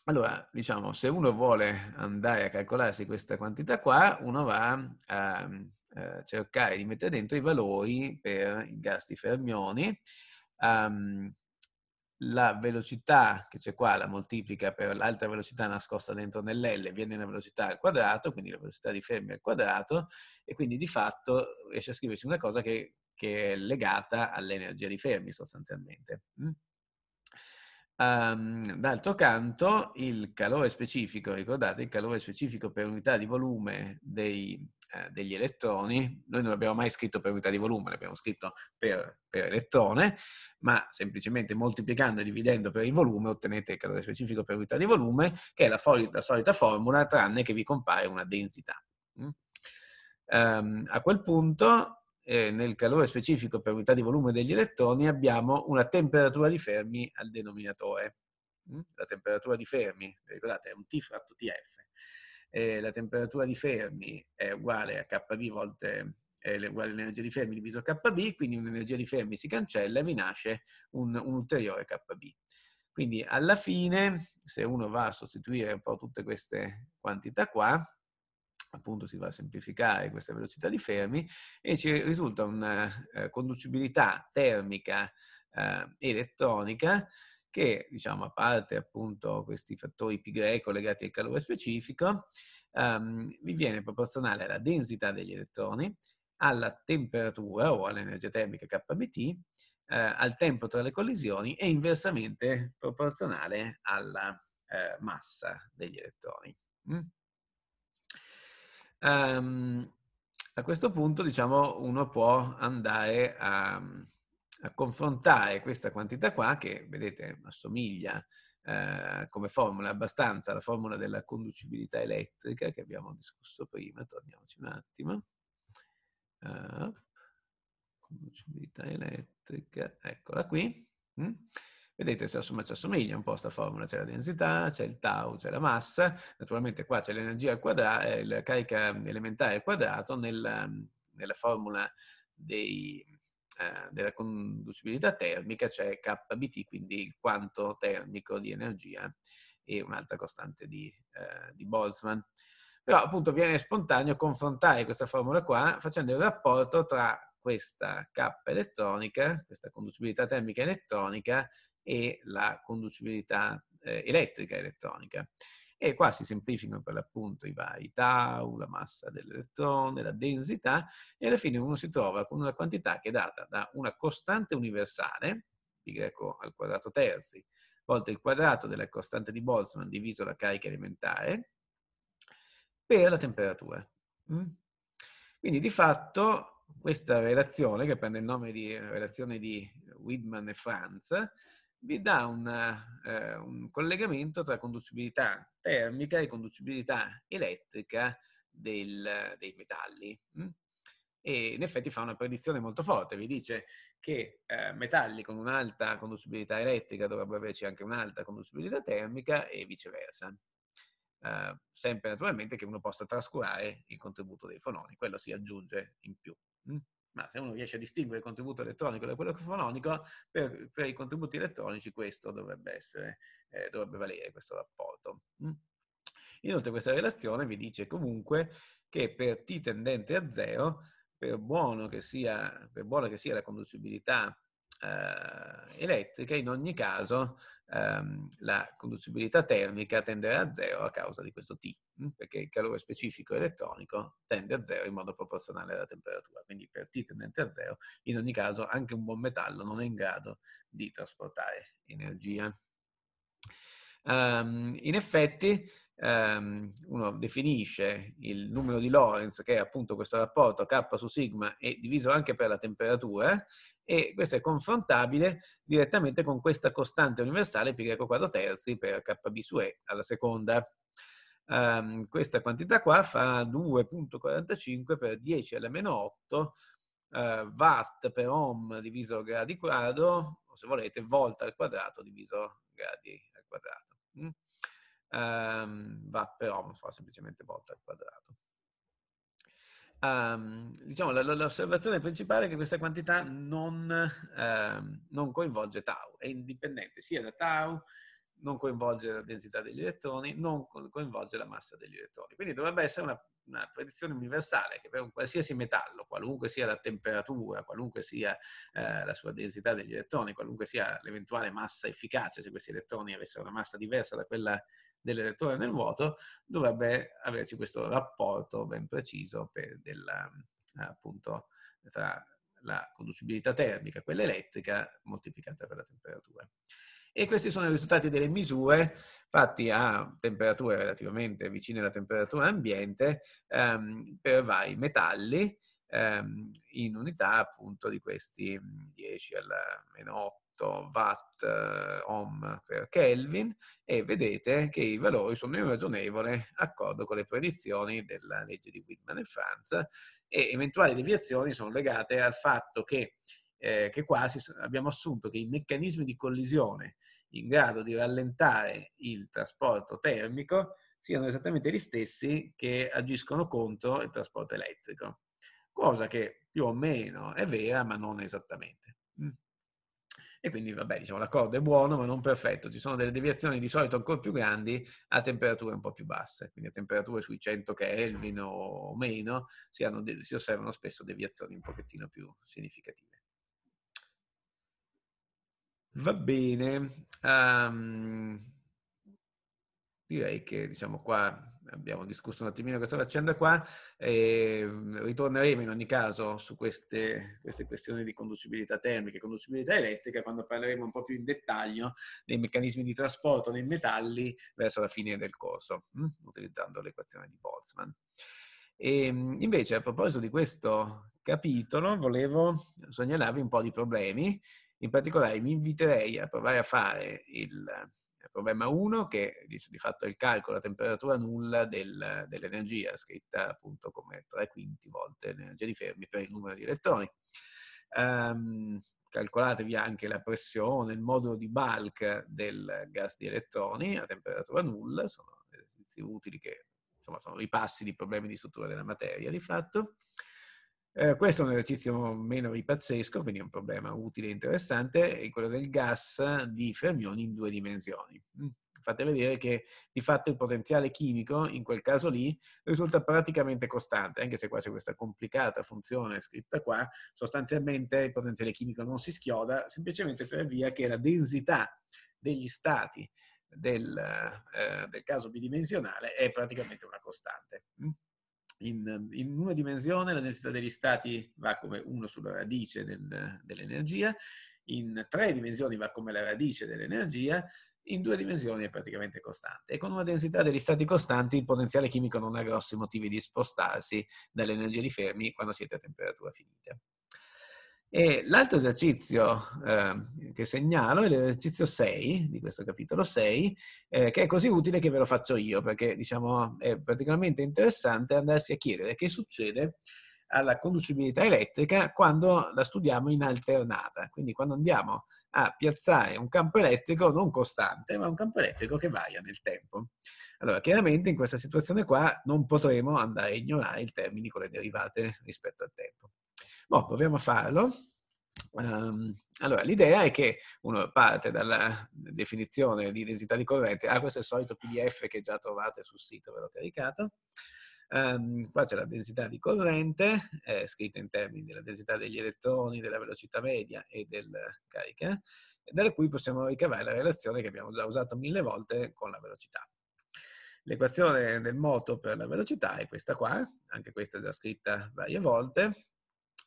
allora, diciamo, se uno vuole andare a calcolarsi questa quantità qua, uno va a, a eh, cercare di mettere dentro i valori per i gas di fermioni. Um, la velocità che c'è qua, la moltiplica per l'altra velocità nascosta dentro nell'L, viene una velocità al quadrato, quindi la velocità di Fermi al quadrato, e quindi di fatto riesce a scriverci una cosa che che è legata all'energia di Fermi sostanzialmente. Um, d'altro canto, il calore specifico, ricordate, il calore specifico per unità di volume dei, eh, degli elettroni, noi non l'abbiamo mai scritto per unità di volume, l'abbiamo scritto per, per, elettrone, ma semplicemente moltiplicando e dividendo per il volume ottenete il calore specifico per unità di volume, che è la, fol- la solita formula, tranne che vi compare una densità. Um, a quel punto eh, nel calore specifico per unità di volume degli elettroni abbiamo una temperatura di Fermi al denominatore. Mm? La temperatura di Fermi, ricordate, è un T fratto TF. Eh, la temperatura di Fermi è uguale a KB volte è uguale all'energia di Fermi diviso KB, quindi un'energia di Fermi si cancella e vi nasce un, un ulteriore KB. Quindi alla fine, se uno va a sostituire un po' tutte queste quantità qua, appunto si va a semplificare questa velocità di fermi e ci risulta una eh, conducibilità termica eh, elettronica che, diciamo, a parte appunto questi fattori pi greco legati al calore specifico, ehm, vi viene proporzionale alla densità degli elettroni, alla temperatura o all'energia termica KBT, eh, al tempo tra le collisioni e inversamente proporzionale alla eh, massa degli elettroni. Mm? Um, a questo punto, diciamo, uno può andare a, mhmm, a, confrontare questa quantità qua, che vedete assomiglia eh, come formula abbastanza alla formula della conducibilità elettrica che abbiamo discusso prima, torniamoci un attimo. Uh, conducibilità elettrica, eccola qui. Mm? Vedete, insomma, ci assomiglia un po' a questa formula. C'è la densità, c'è il tau, c'è la massa. Naturalmente qua c'è l'energia al quadrato, eh, la carica elementare al quadrato nella, ehm, nella formula dei, eh, della conducibilità termica c'è KBT, quindi il quanto termico di energia e un'altra costante di, eh, di Boltzmann. Però appunto viene spontaneo confrontare questa formula qua facendo il rapporto tra questa K elettronica, questa conducibilità termica elettronica e la conducibilità eh, elettrica elettronica. E qua si semplificano per l'appunto i vari tau, la massa dell'elettrone, la densità, e alla fine uno si trova con una quantità che è data da una costante universale, pi al quadrato terzi, volte il quadrato della costante di Boltzmann diviso la carica elementare, per la temperatura. Mm? Quindi di fatto questa relazione, che prende il nome di relazione di Widman e Franz, vi dà una, eh, un collegamento tra conducibilità termica e conducibilità elettrica del, dei metalli. Mm? E in effetti fa una predizione molto forte, vi dice che eh, metalli con un'alta conducibilità elettrica dovrebbero averci anche un'alta conducibilità termica e viceversa. Eh, sempre naturalmente che uno possa trascurare il contributo dei fononi, quello si aggiunge in più. Mm? ma se uno riesce a distinguere il contributo elettronico da quello fonico, per, per, i contributi elettronici questo dovrebbe, essere, eh, dovrebbe valere questo rapporto. Mm. Inoltre questa relazione vi dice comunque che per t tendente a 0, per buono buona che sia la conducibilità eh, elettrica, in ogni caso ehm, la conducibilità termica tenderà a zero a causa di questo T, mm, perché il calore specifico elettronico tende a zero in modo proporzionale alla temperatura. Quindi per T tendente a zero, in ogni caso anche un buon metallo non è in grado di trasportare energia. Um, in effetti, um, uno definisce il numero di Lorentz, che è appunto questo rapporto K su sigma, e diviso anche per la temperatura, e questo è confrontabile direttamente con questa costante universale pi greco quadro terzi per kb su e alla seconda. Um, questa quantità qua fa 2.45 per 10 alla meno 8 uh, eh, watt per ohm diviso gradi quadro, o se volete volta al quadrato diviso gradi al quadrato. Um, watt per ohm fa semplicemente volta al quadrato um, diciamo, l'osservazione principale è che questa quantità non, uh, non coinvolge tau, è indipendente sia da tau, non coinvolge la densità degli elettroni, non coinvolge la massa degli elettroni. Quindi dovrebbe essere una, una predizione universale che per un qualsiasi metallo, qualunque sia la temperatura, qualunque sia eh, la sua densità degli elettroni, qualunque sia l'eventuale massa efficace, se questi elettroni avessero una massa diversa da quella dell'elettore nel vuoto, dovrebbe averci questo rapporto ben preciso della, appunto, tra la conducibilità termica quella elettrica moltiplicata per la temperatura. E questi sono i risultati delle misure fatti a temperature relativamente vicine alla temperatura ambiente ehm, per vari metalli ehm, in unità appunto di questi 10 mm, alla meno 8 watt ohm per Kelvin e vedete che i valori sono in ragionevole accordo con le predizioni della legge di Whitman e Franz e eventuali deviazioni sono legate al fatto che, eh, che qua abbiamo assunto che i meccanismi di collisione in grado di rallentare il trasporto termico siano esattamente gli stessi che agiscono contro il trasporto elettrico, cosa che più o meno è vera ma non esattamente. Mm. E quindi, vabbè, diciamo, l'accordo è buono, ma non perfetto. Ci sono delle deviazioni di solito ancora più grandi a temperature un po' più basse, quindi a temperature sui 100 Kelvin o meno, si, hanno, si osservano spesso deviazioni un pochettino più significative. Va bene, um, direi che diciamo qua abbiamo discusso un attimino questa faccenda qua, e ehm, ritorneremo in ogni caso su queste, queste questioni di conducibilità termica e conducibilità elettrica quando parleremo un po' più in dettaglio dei meccanismi di trasporto dei metalli verso la fine del corso, mm, utilizzando l'equazione di Boltzmann. E ehm, invece a proposito di questo capitolo volevo segnalarvi un po' di problemi, in particolare mi inviterei a provare a fare il problema 1 che dice di fatto è il calcolo a temperatura nulla del, dell'energia, scritta appunto come 3 quinti volte l'energia di Fermi per il numero di elettroni. Um, calcolatevi anche la pressione, il modulo di bulk del gas di elettroni a temperatura nulla, sono esercizi utili che insomma sono ripassi di problemi di struttura della materia di fatto. Eh, questo è un esercizio meno ripazzesco, quindi è un problema utile e interessante, è quello del gas di fermioni in due dimensioni. Mm, fate vedere che di fatto il potenziale chimico in quel caso lì risulta praticamente costante, anche se qua c'è questa complicata funzione scritta qua, sostanzialmente il potenziale chimico non si schioda, semplicemente per via che la densità degli stati del, eh, del caso bidimensionale è praticamente una costante. Mm in, in, una dimensione la densità degli stati va come 1 sulla radice del, dell'energia, in tre dimensioni va come la radice dell'energia, in due dimensioni è praticamente costante. E con una densità degli stati costanti il potenziale chimico non ha grossi motivi di spostarsi dall'energia di Fermi quando siete a temperatura finita. E l'altro esercizio eh, che segnalo è l'esercizio 6 di questo capitolo 6, eh, che è così utile che ve lo faccio io, perché diciamo, è particolarmente interessante andarsi a chiedere che succede alla conducibilità elettrica quando la studiamo in alternata, quindi quando andiamo a piazzare un campo elettrico non costante, ma un campo elettrico che varia nel tempo. Allora, chiaramente in questa situazione qua non potremo andare a ignorare i termini con le derivate rispetto al tempo. Boh, proviamo a farlo. Um, allora, l'idea è che uno parte dalla definizione di densità di corrente, ah, questo è il solito PDF che già trovate sul sito, ve l'ho caricato. Um, qua c'è la densità di corrente, eh, scritta in termini della densità degli elettroni, della velocità media e della carica, da cui possiamo ricavare la relazione che abbiamo già usato mille volte con la velocità. L'equazione del moto per la velocità è questa qua, anche questa è già scritta varie volte,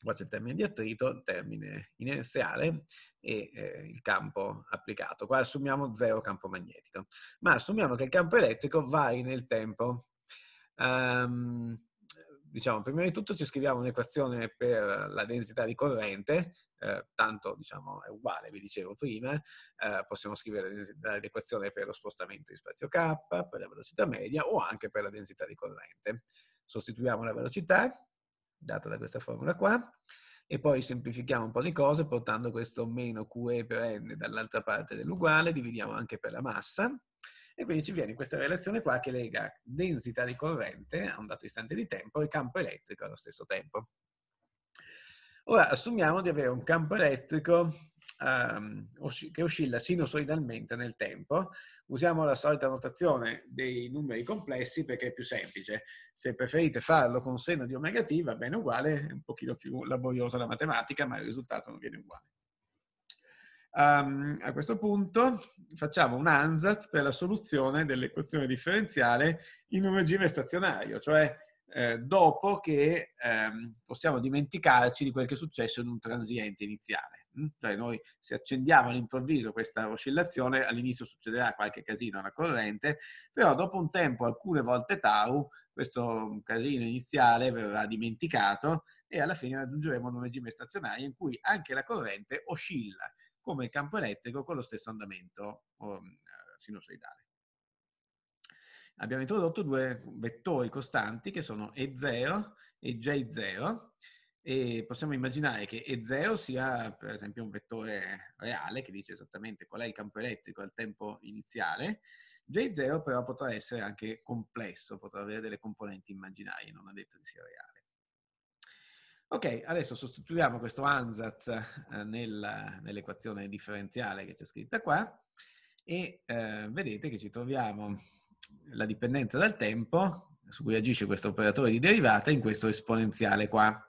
poi c'è il termine di attrito, il termine inerziale e eh, il campo applicato. Qua assumiamo zero campo magnetico, ma assumiamo che il campo elettrico vari nel tempo. Um, diciamo, prima di tutto ci scriviamo un'equazione per la densità di corrente, eh, tanto diciamo, è uguale, vi dicevo prima, eh, possiamo scrivere l'equazione per lo spostamento di spazio k, per la velocità media o anche per la densità di corrente. Sostituiamo la velocità data da questa formula qua, e poi semplifichiamo un po' le cose portando questo meno QE per N dall'altra parte dell'uguale, dividiamo anche per la massa, e quindi ci viene questa relazione qua che lega densità di corrente a un dato istante di tempo e campo elettrico allo stesso tempo. Ora assumiamo di avere un campo elettrico ehm, che oscilla sinusoidalmente nel tempo. Usiamo la solita notazione dei numeri complessi perché è più semplice. Se preferite farlo con seno di omega t va bene uguale, è un pochino più laboriosa la matematica, ma il risultato non viene uguale. Um, a questo punto facciamo un ansatz per la soluzione dell'equazione differenziale in un regime stazionario, cioè eh, dopo che ehm, possiamo dimenticarci di quel che è successo in un transiente iniziale. Mm? Cioè noi se accendiamo all'improvviso questa oscillazione, all'inizio succederà qualche casino alla corrente, però dopo un tempo, alcune volte tau, questo casino iniziale verrà dimenticato e alla fine raggiungeremo un regime stazionario in cui anche la corrente oscilla come il campo elettrico con lo stesso andamento sinusoidale. Mm, Abbiamo introdotto due vettori costanti che sono E0 e J0 e possiamo immaginare che E0 sia per esempio un vettore reale che dice esattamente qual è il campo elettrico al tempo iniziale, J0 però potrà essere anche complesso, potrà avere delle componenti immaginarie, non ha detto che sia reale. Ok, adesso sostituiamo questo ansatz eh, nella, nell'equazione differenziale che c'è scritta qua e eh, vedete che ci troviamo la dipendenza dal tempo su cui agisce questo operatore di derivata in questo esponenziale qua.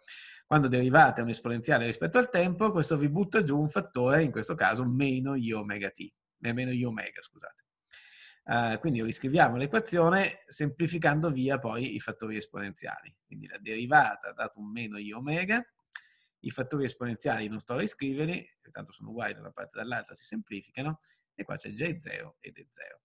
Quando derivate esponenziale rispetto al tempo, questo vi butta giù un fattore, in questo caso meno i omega t, eh, meno i omega, scusate. Uh, quindi riscriviamo l'equazione semplificando via poi i fattori esponenziali. Quindi la derivata ha dato un meno i omega, i fattori esponenziali non sto a riscriverli, tanto sono uguali da una parte e dall'altra, si semplificano, e qua c'è J0 ed è 0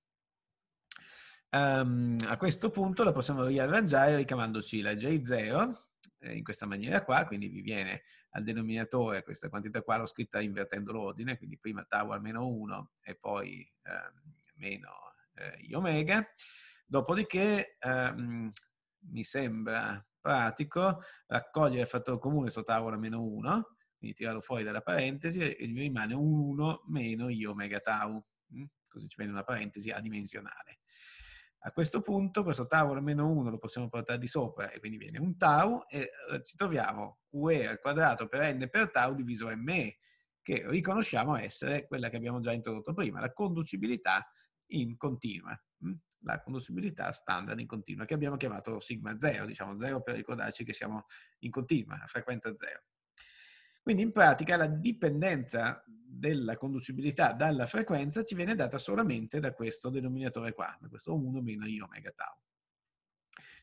Um, ehm, a questo punto la possiamo riarrangiare ricavandoci la J0 eh, in questa maniera qua, quindi vi viene al denominatore questa quantità qua, l'ho scritta invertendo l'ordine, quindi prima tau al meno 1 e poi ehm, meno eh, i omega, dopodiché ehm, mi sembra pratico raccogliere il fattore comune su tau alla meno 1, quindi tirarlo fuori dalla parentesi e mi rimane 1 meno i omega tau, mm? così ci viene una parentesi adimensionale. A questo punto questo tavolo alla meno 1 lo possiamo portare di sopra e quindi viene un tau e eh, ci troviamo UE al quadrato per n per tau diviso ME, che riconosciamo essere quella che abbiamo già introdotto prima, la conducibilità in continua, hm? la conducibilità standard in continua, che abbiamo chiamato sigma 0, diciamo 0 per ricordarci che siamo in continua, a frequenza 0. Quindi in pratica la dipendenza della conducibilità dalla frequenza ci viene data solamente da questo denominatore qua, da questo 1 meno i omega tau.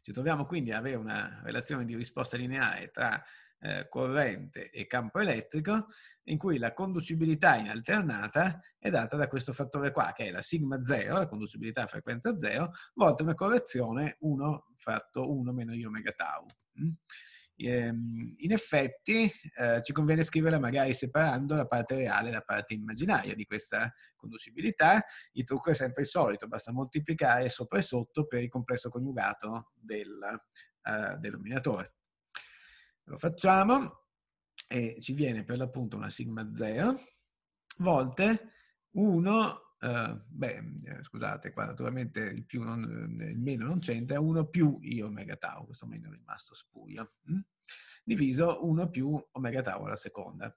Ci troviamo quindi ad avere una relazione di risposta lineare tra eh, corrente e campo elettrico in cui la conducibilità in alternata è data da questo fattore qua, che è la sigma 0, la conducibilità a frequenza 0, volte una correzione 1 fratto 1 meno i omega tau. Ehm, in effetti eh, ci conviene scriverla magari separando la parte reale e la parte immaginaria di questa conducibilità. Il trucco è sempre il solito, basta moltiplicare sopra e sotto per il complesso coniugato del eh, denominatore. Lo facciamo e ci viene per l'appunto una sigma 0 volte 1 Uh, beh, eh, scusate, qua naturalmente il, più non, eh, il meno non c'entra, 1 più I omega tau, questo meno è rimasto spurio, mh? Mm? diviso 1 più omega tau alla seconda.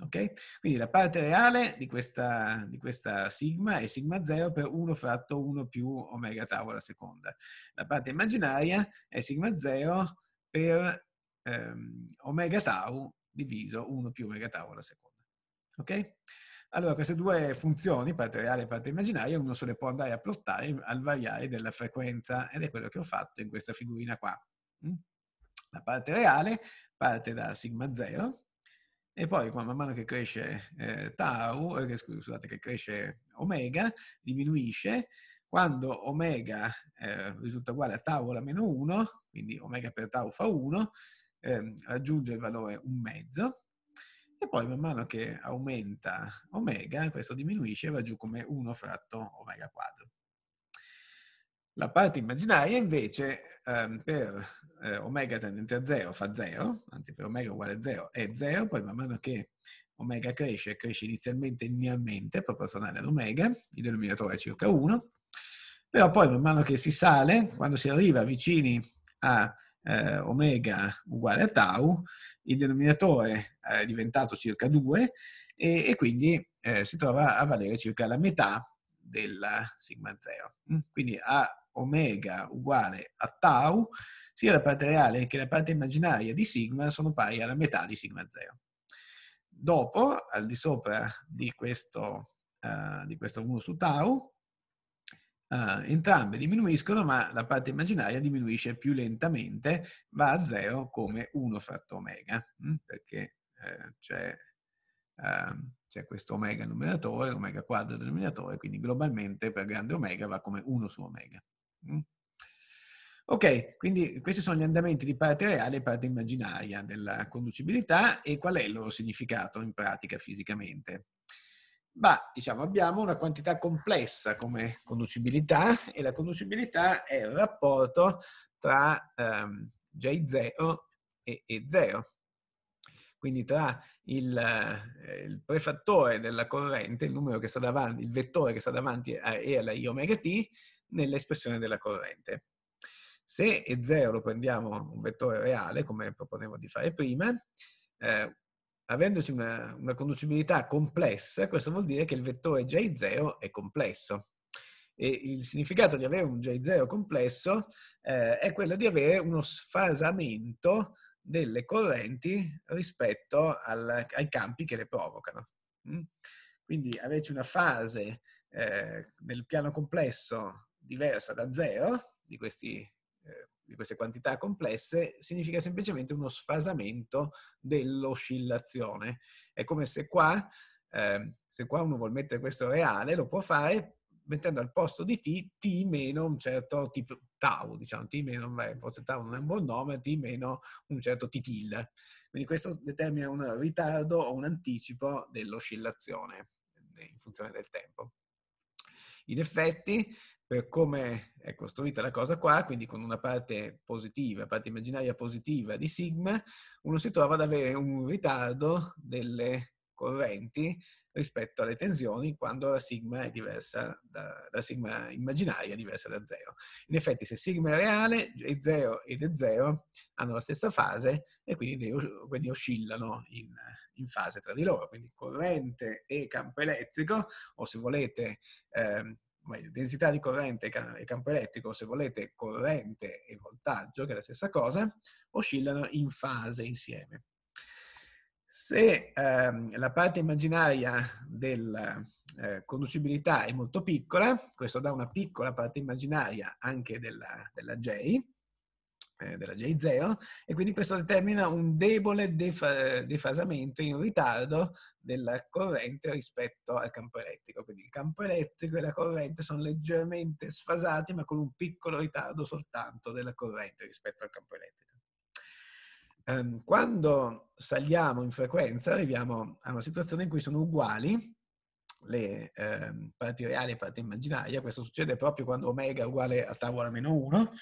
Okay? Quindi la parte reale di questa, di questa sigma è sigma 0 per 1 fratto 1 più omega tau alla seconda. La parte immaginaria è sigma 0 per ehm, omega tau diviso 1 più omega tau alla seconda. Ok? Allora, queste due funzioni, parte reale e parte immaginaria, uno se le può andare a plottare al variare della frequenza ed è quello che ho fatto in questa figurina qua. Mm? La parte reale parte da sigma 0 e poi man mano che cresce eh, tau, eh, scusate, che cresce omega, diminuisce, quando omega eh, risulta uguale a tau alla meno 1, quindi omega per tau fa 1, ehm, raggiunge il valore un mezzo, e poi man mano che aumenta omega, questo diminuisce e va giù come 1 fratto omega 4. La parte immaginaria invece ehm, per eh, omega tendente a 0 fa 0, anzi per omega uguale a 0 è 0, poi man mano che omega cresce, cresce inizialmente linearmente proporzionale ad omega, il denominatore è circa 1, però poi man mano che si sale, quando si arriva vicini a eh, omega uguale a tau, il denominatore eh, è diventato circa 2 e, e quindi eh, si trova a valere circa la metà della sigma 0. Mm? Quindi a omega uguale a tau, sia la parte reale che la parte immaginaria di sigma sono pari alla metà di sigma 0. Dopo, al di sopra di questo, uh, di questo 1 su tau, Uh, entrambe diminuiscono, ma la parte immaginaria diminuisce più lentamente, va a 0 come 1 fratto omega, mm, perché eh, c'è, uh, questo omega numeratore, omega quadro denominatore, quindi globalmente per grande omega va come 1 su omega. Mm? Ok, quindi questi sono gli andamenti di parte reale e parte immaginaria della conducibilità e qual è il loro significato in pratica fisicamente ma diciamo, abbiamo una quantità complessa come conducibilità e la conducibilità è il rapporto tra ehm, J0 e E0. Quindi tra il, eh, il, prefattore della corrente, il numero che sta davanti, il vettore che sta davanti a E alla I omega t, nell'espressione della corrente. Se E0 lo prendiamo un vettore reale, come proponevo di fare prima, eh, avendoci una, una, conducibilità complessa, questo vuol dire che il vettore J0 è complesso. E il significato di avere un J0 complesso eh, è quello di avere uno sfasamento delle correnti rispetto al, ai campi che le provocano. Mm? Quindi averci una fase eh, nel piano complesso diversa da zero di questi di queste quantità complesse significa semplicemente uno sfasamento dell'oscillazione. È come se qua, eh, se qua uno vuole mettere questo reale, lo può fare mettendo al posto di t, t meno un certo tipo tau, diciamo, t meno, beh, forse tau non è un buon nome, t meno un certo t til. Quindi questo determina un ritardo o un anticipo dell'oscillazione in funzione del tempo. In effetti, per come è costruita la cosa qua, quindi con una parte positiva, parte immaginaria positiva di sigma, uno si trova ad avere un ritardo delle correnti rispetto alle tensioni quando la sigma è diversa da, la sigma immaginaria è diversa da zero. In effetti se sigma è reale, è zero ed è zero, hanno la stessa fase e quindi, quindi oscillano in, in, fase tra di loro, quindi corrente e campo elettrico, o se volete eh, meglio, densità di corrente e campo elettrico, se volete corrente e voltaggio, che è la stessa cosa, oscillano in fase insieme. Se ehm, la parte immaginaria della eh, conducibilità è molto piccola, questo dà una piccola parte immaginaria anche della, della J, eh, della J0 e quindi questo determina un debole defa- defasamento in ritardo della corrente rispetto al campo elettrico. Quindi il campo elettrico e la corrente sono leggermente sfasati ma con un piccolo ritardo soltanto della corrente rispetto al campo elettrico. Um, quando saliamo in frequenza arriviamo a una situazione in cui sono uguali le um, parti reali e parti immaginarie, questo succede proprio quando omega è uguale a tavola meno 1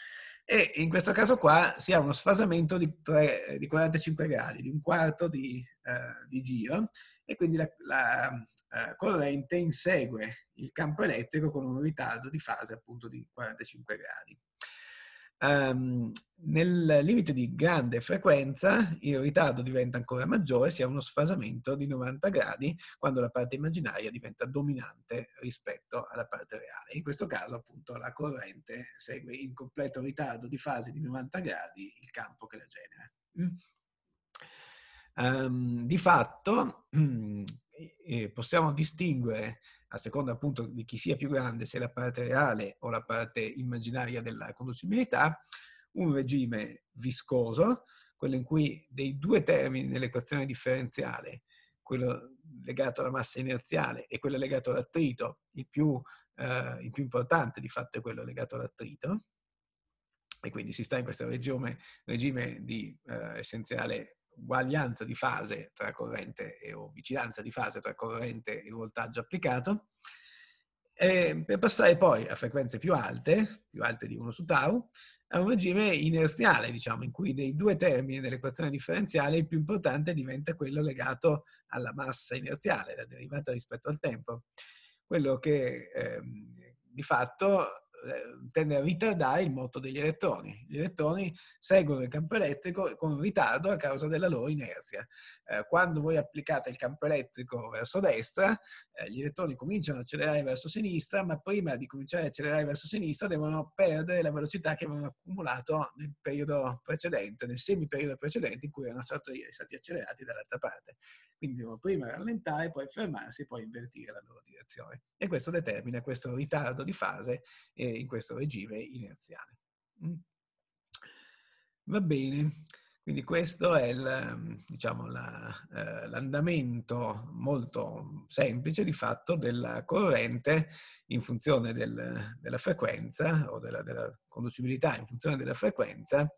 e in questo caso qua si ha uno sfasamento di, 3, eh, di 45 gradi, di un quarto di, eh, di giro, e quindi la, la eh, corrente insegue il campo elettrico con un ritardo di fase appunto di 45 gradi. Um, nel limite di grande frequenza il ritardo diventa ancora maggiore, si ha uno sfasamento di 90 gradi quando la parte immaginaria diventa dominante rispetto alla parte reale. In questo caso appunto la corrente segue in completo ritardo di fase di 90 gradi il campo che la genera. Um, di fatto possiamo distinguere a seconda appunto di chi sia più grande, se la parte reale o la parte immaginaria della conducibilità, un regime viscoso, quello in cui dei due termini dell'equazione differenziale, quello legato alla massa inerziale e quello legato all'attrito, il più, eh, il più importante di fatto è quello legato all'attrito, e quindi si sta in questo regime, regime di eh, essenziale uguaglianza di fase tra corrente e, o vicinanza di fase tra corrente e voltaggio applicato, e ehm, per passare poi a frequenze più alte, più alte di 1 su tau, a un regime inerziale, diciamo, in cui dei due termini dell'equazione differenziale il più importante diventa quello legato alla massa inerziale, la derivata rispetto al tempo. Quello che ehm, di fatto eh, tende a ritardare il moto degli elettroni. Gli elettroni seguono il campo elettrico con ritardo a causa della loro inerzia. Eh, quando voi applicate il campo elettrico verso destra, eh, gli elettroni cominciano ad accelerare verso sinistra, ma prima di cominciare ad accelerare verso sinistra devono perdere la velocità che avevano accumulato nel periodo precedente, nel semiperiodo precedente in cui erano stati, accelerati dall'altra parte. Quindi devono prima rallentare, poi fermarsi, poi invertire la loro direzione. E questo determina questo ritardo di fase e eh, eh, in questo regime inerziale. Mm. Va bene, quindi questo è il, mm, diciamo, la, eh, l'andamento molto semplice di fatto della corrente in funzione del, della frequenza o della, della, conducibilità in funzione della frequenza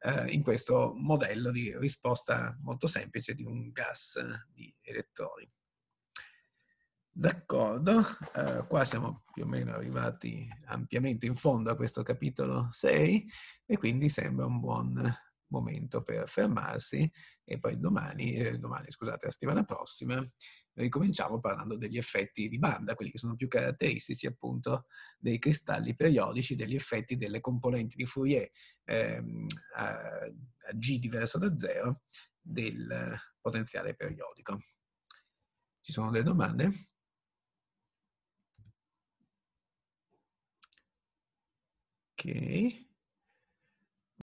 eh, in questo modello di risposta molto semplice di un gas di elettroni. D'accordo, eh, qua siamo più o meno arrivati ampiamente in fondo a questo capitolo 6 e quindi sembra un buon momento per fermarsi e poi domani, eh, domani scusate, la settimana prossima ricominciamo parlando degli effetti di banda, quelli che sono più caratteristici appunto dei cristalli periodici, degli effetti delle componenti di Fourier ehm, a, a G diverso da zero del potenziale periodico. Ci sono delle domande? Okay.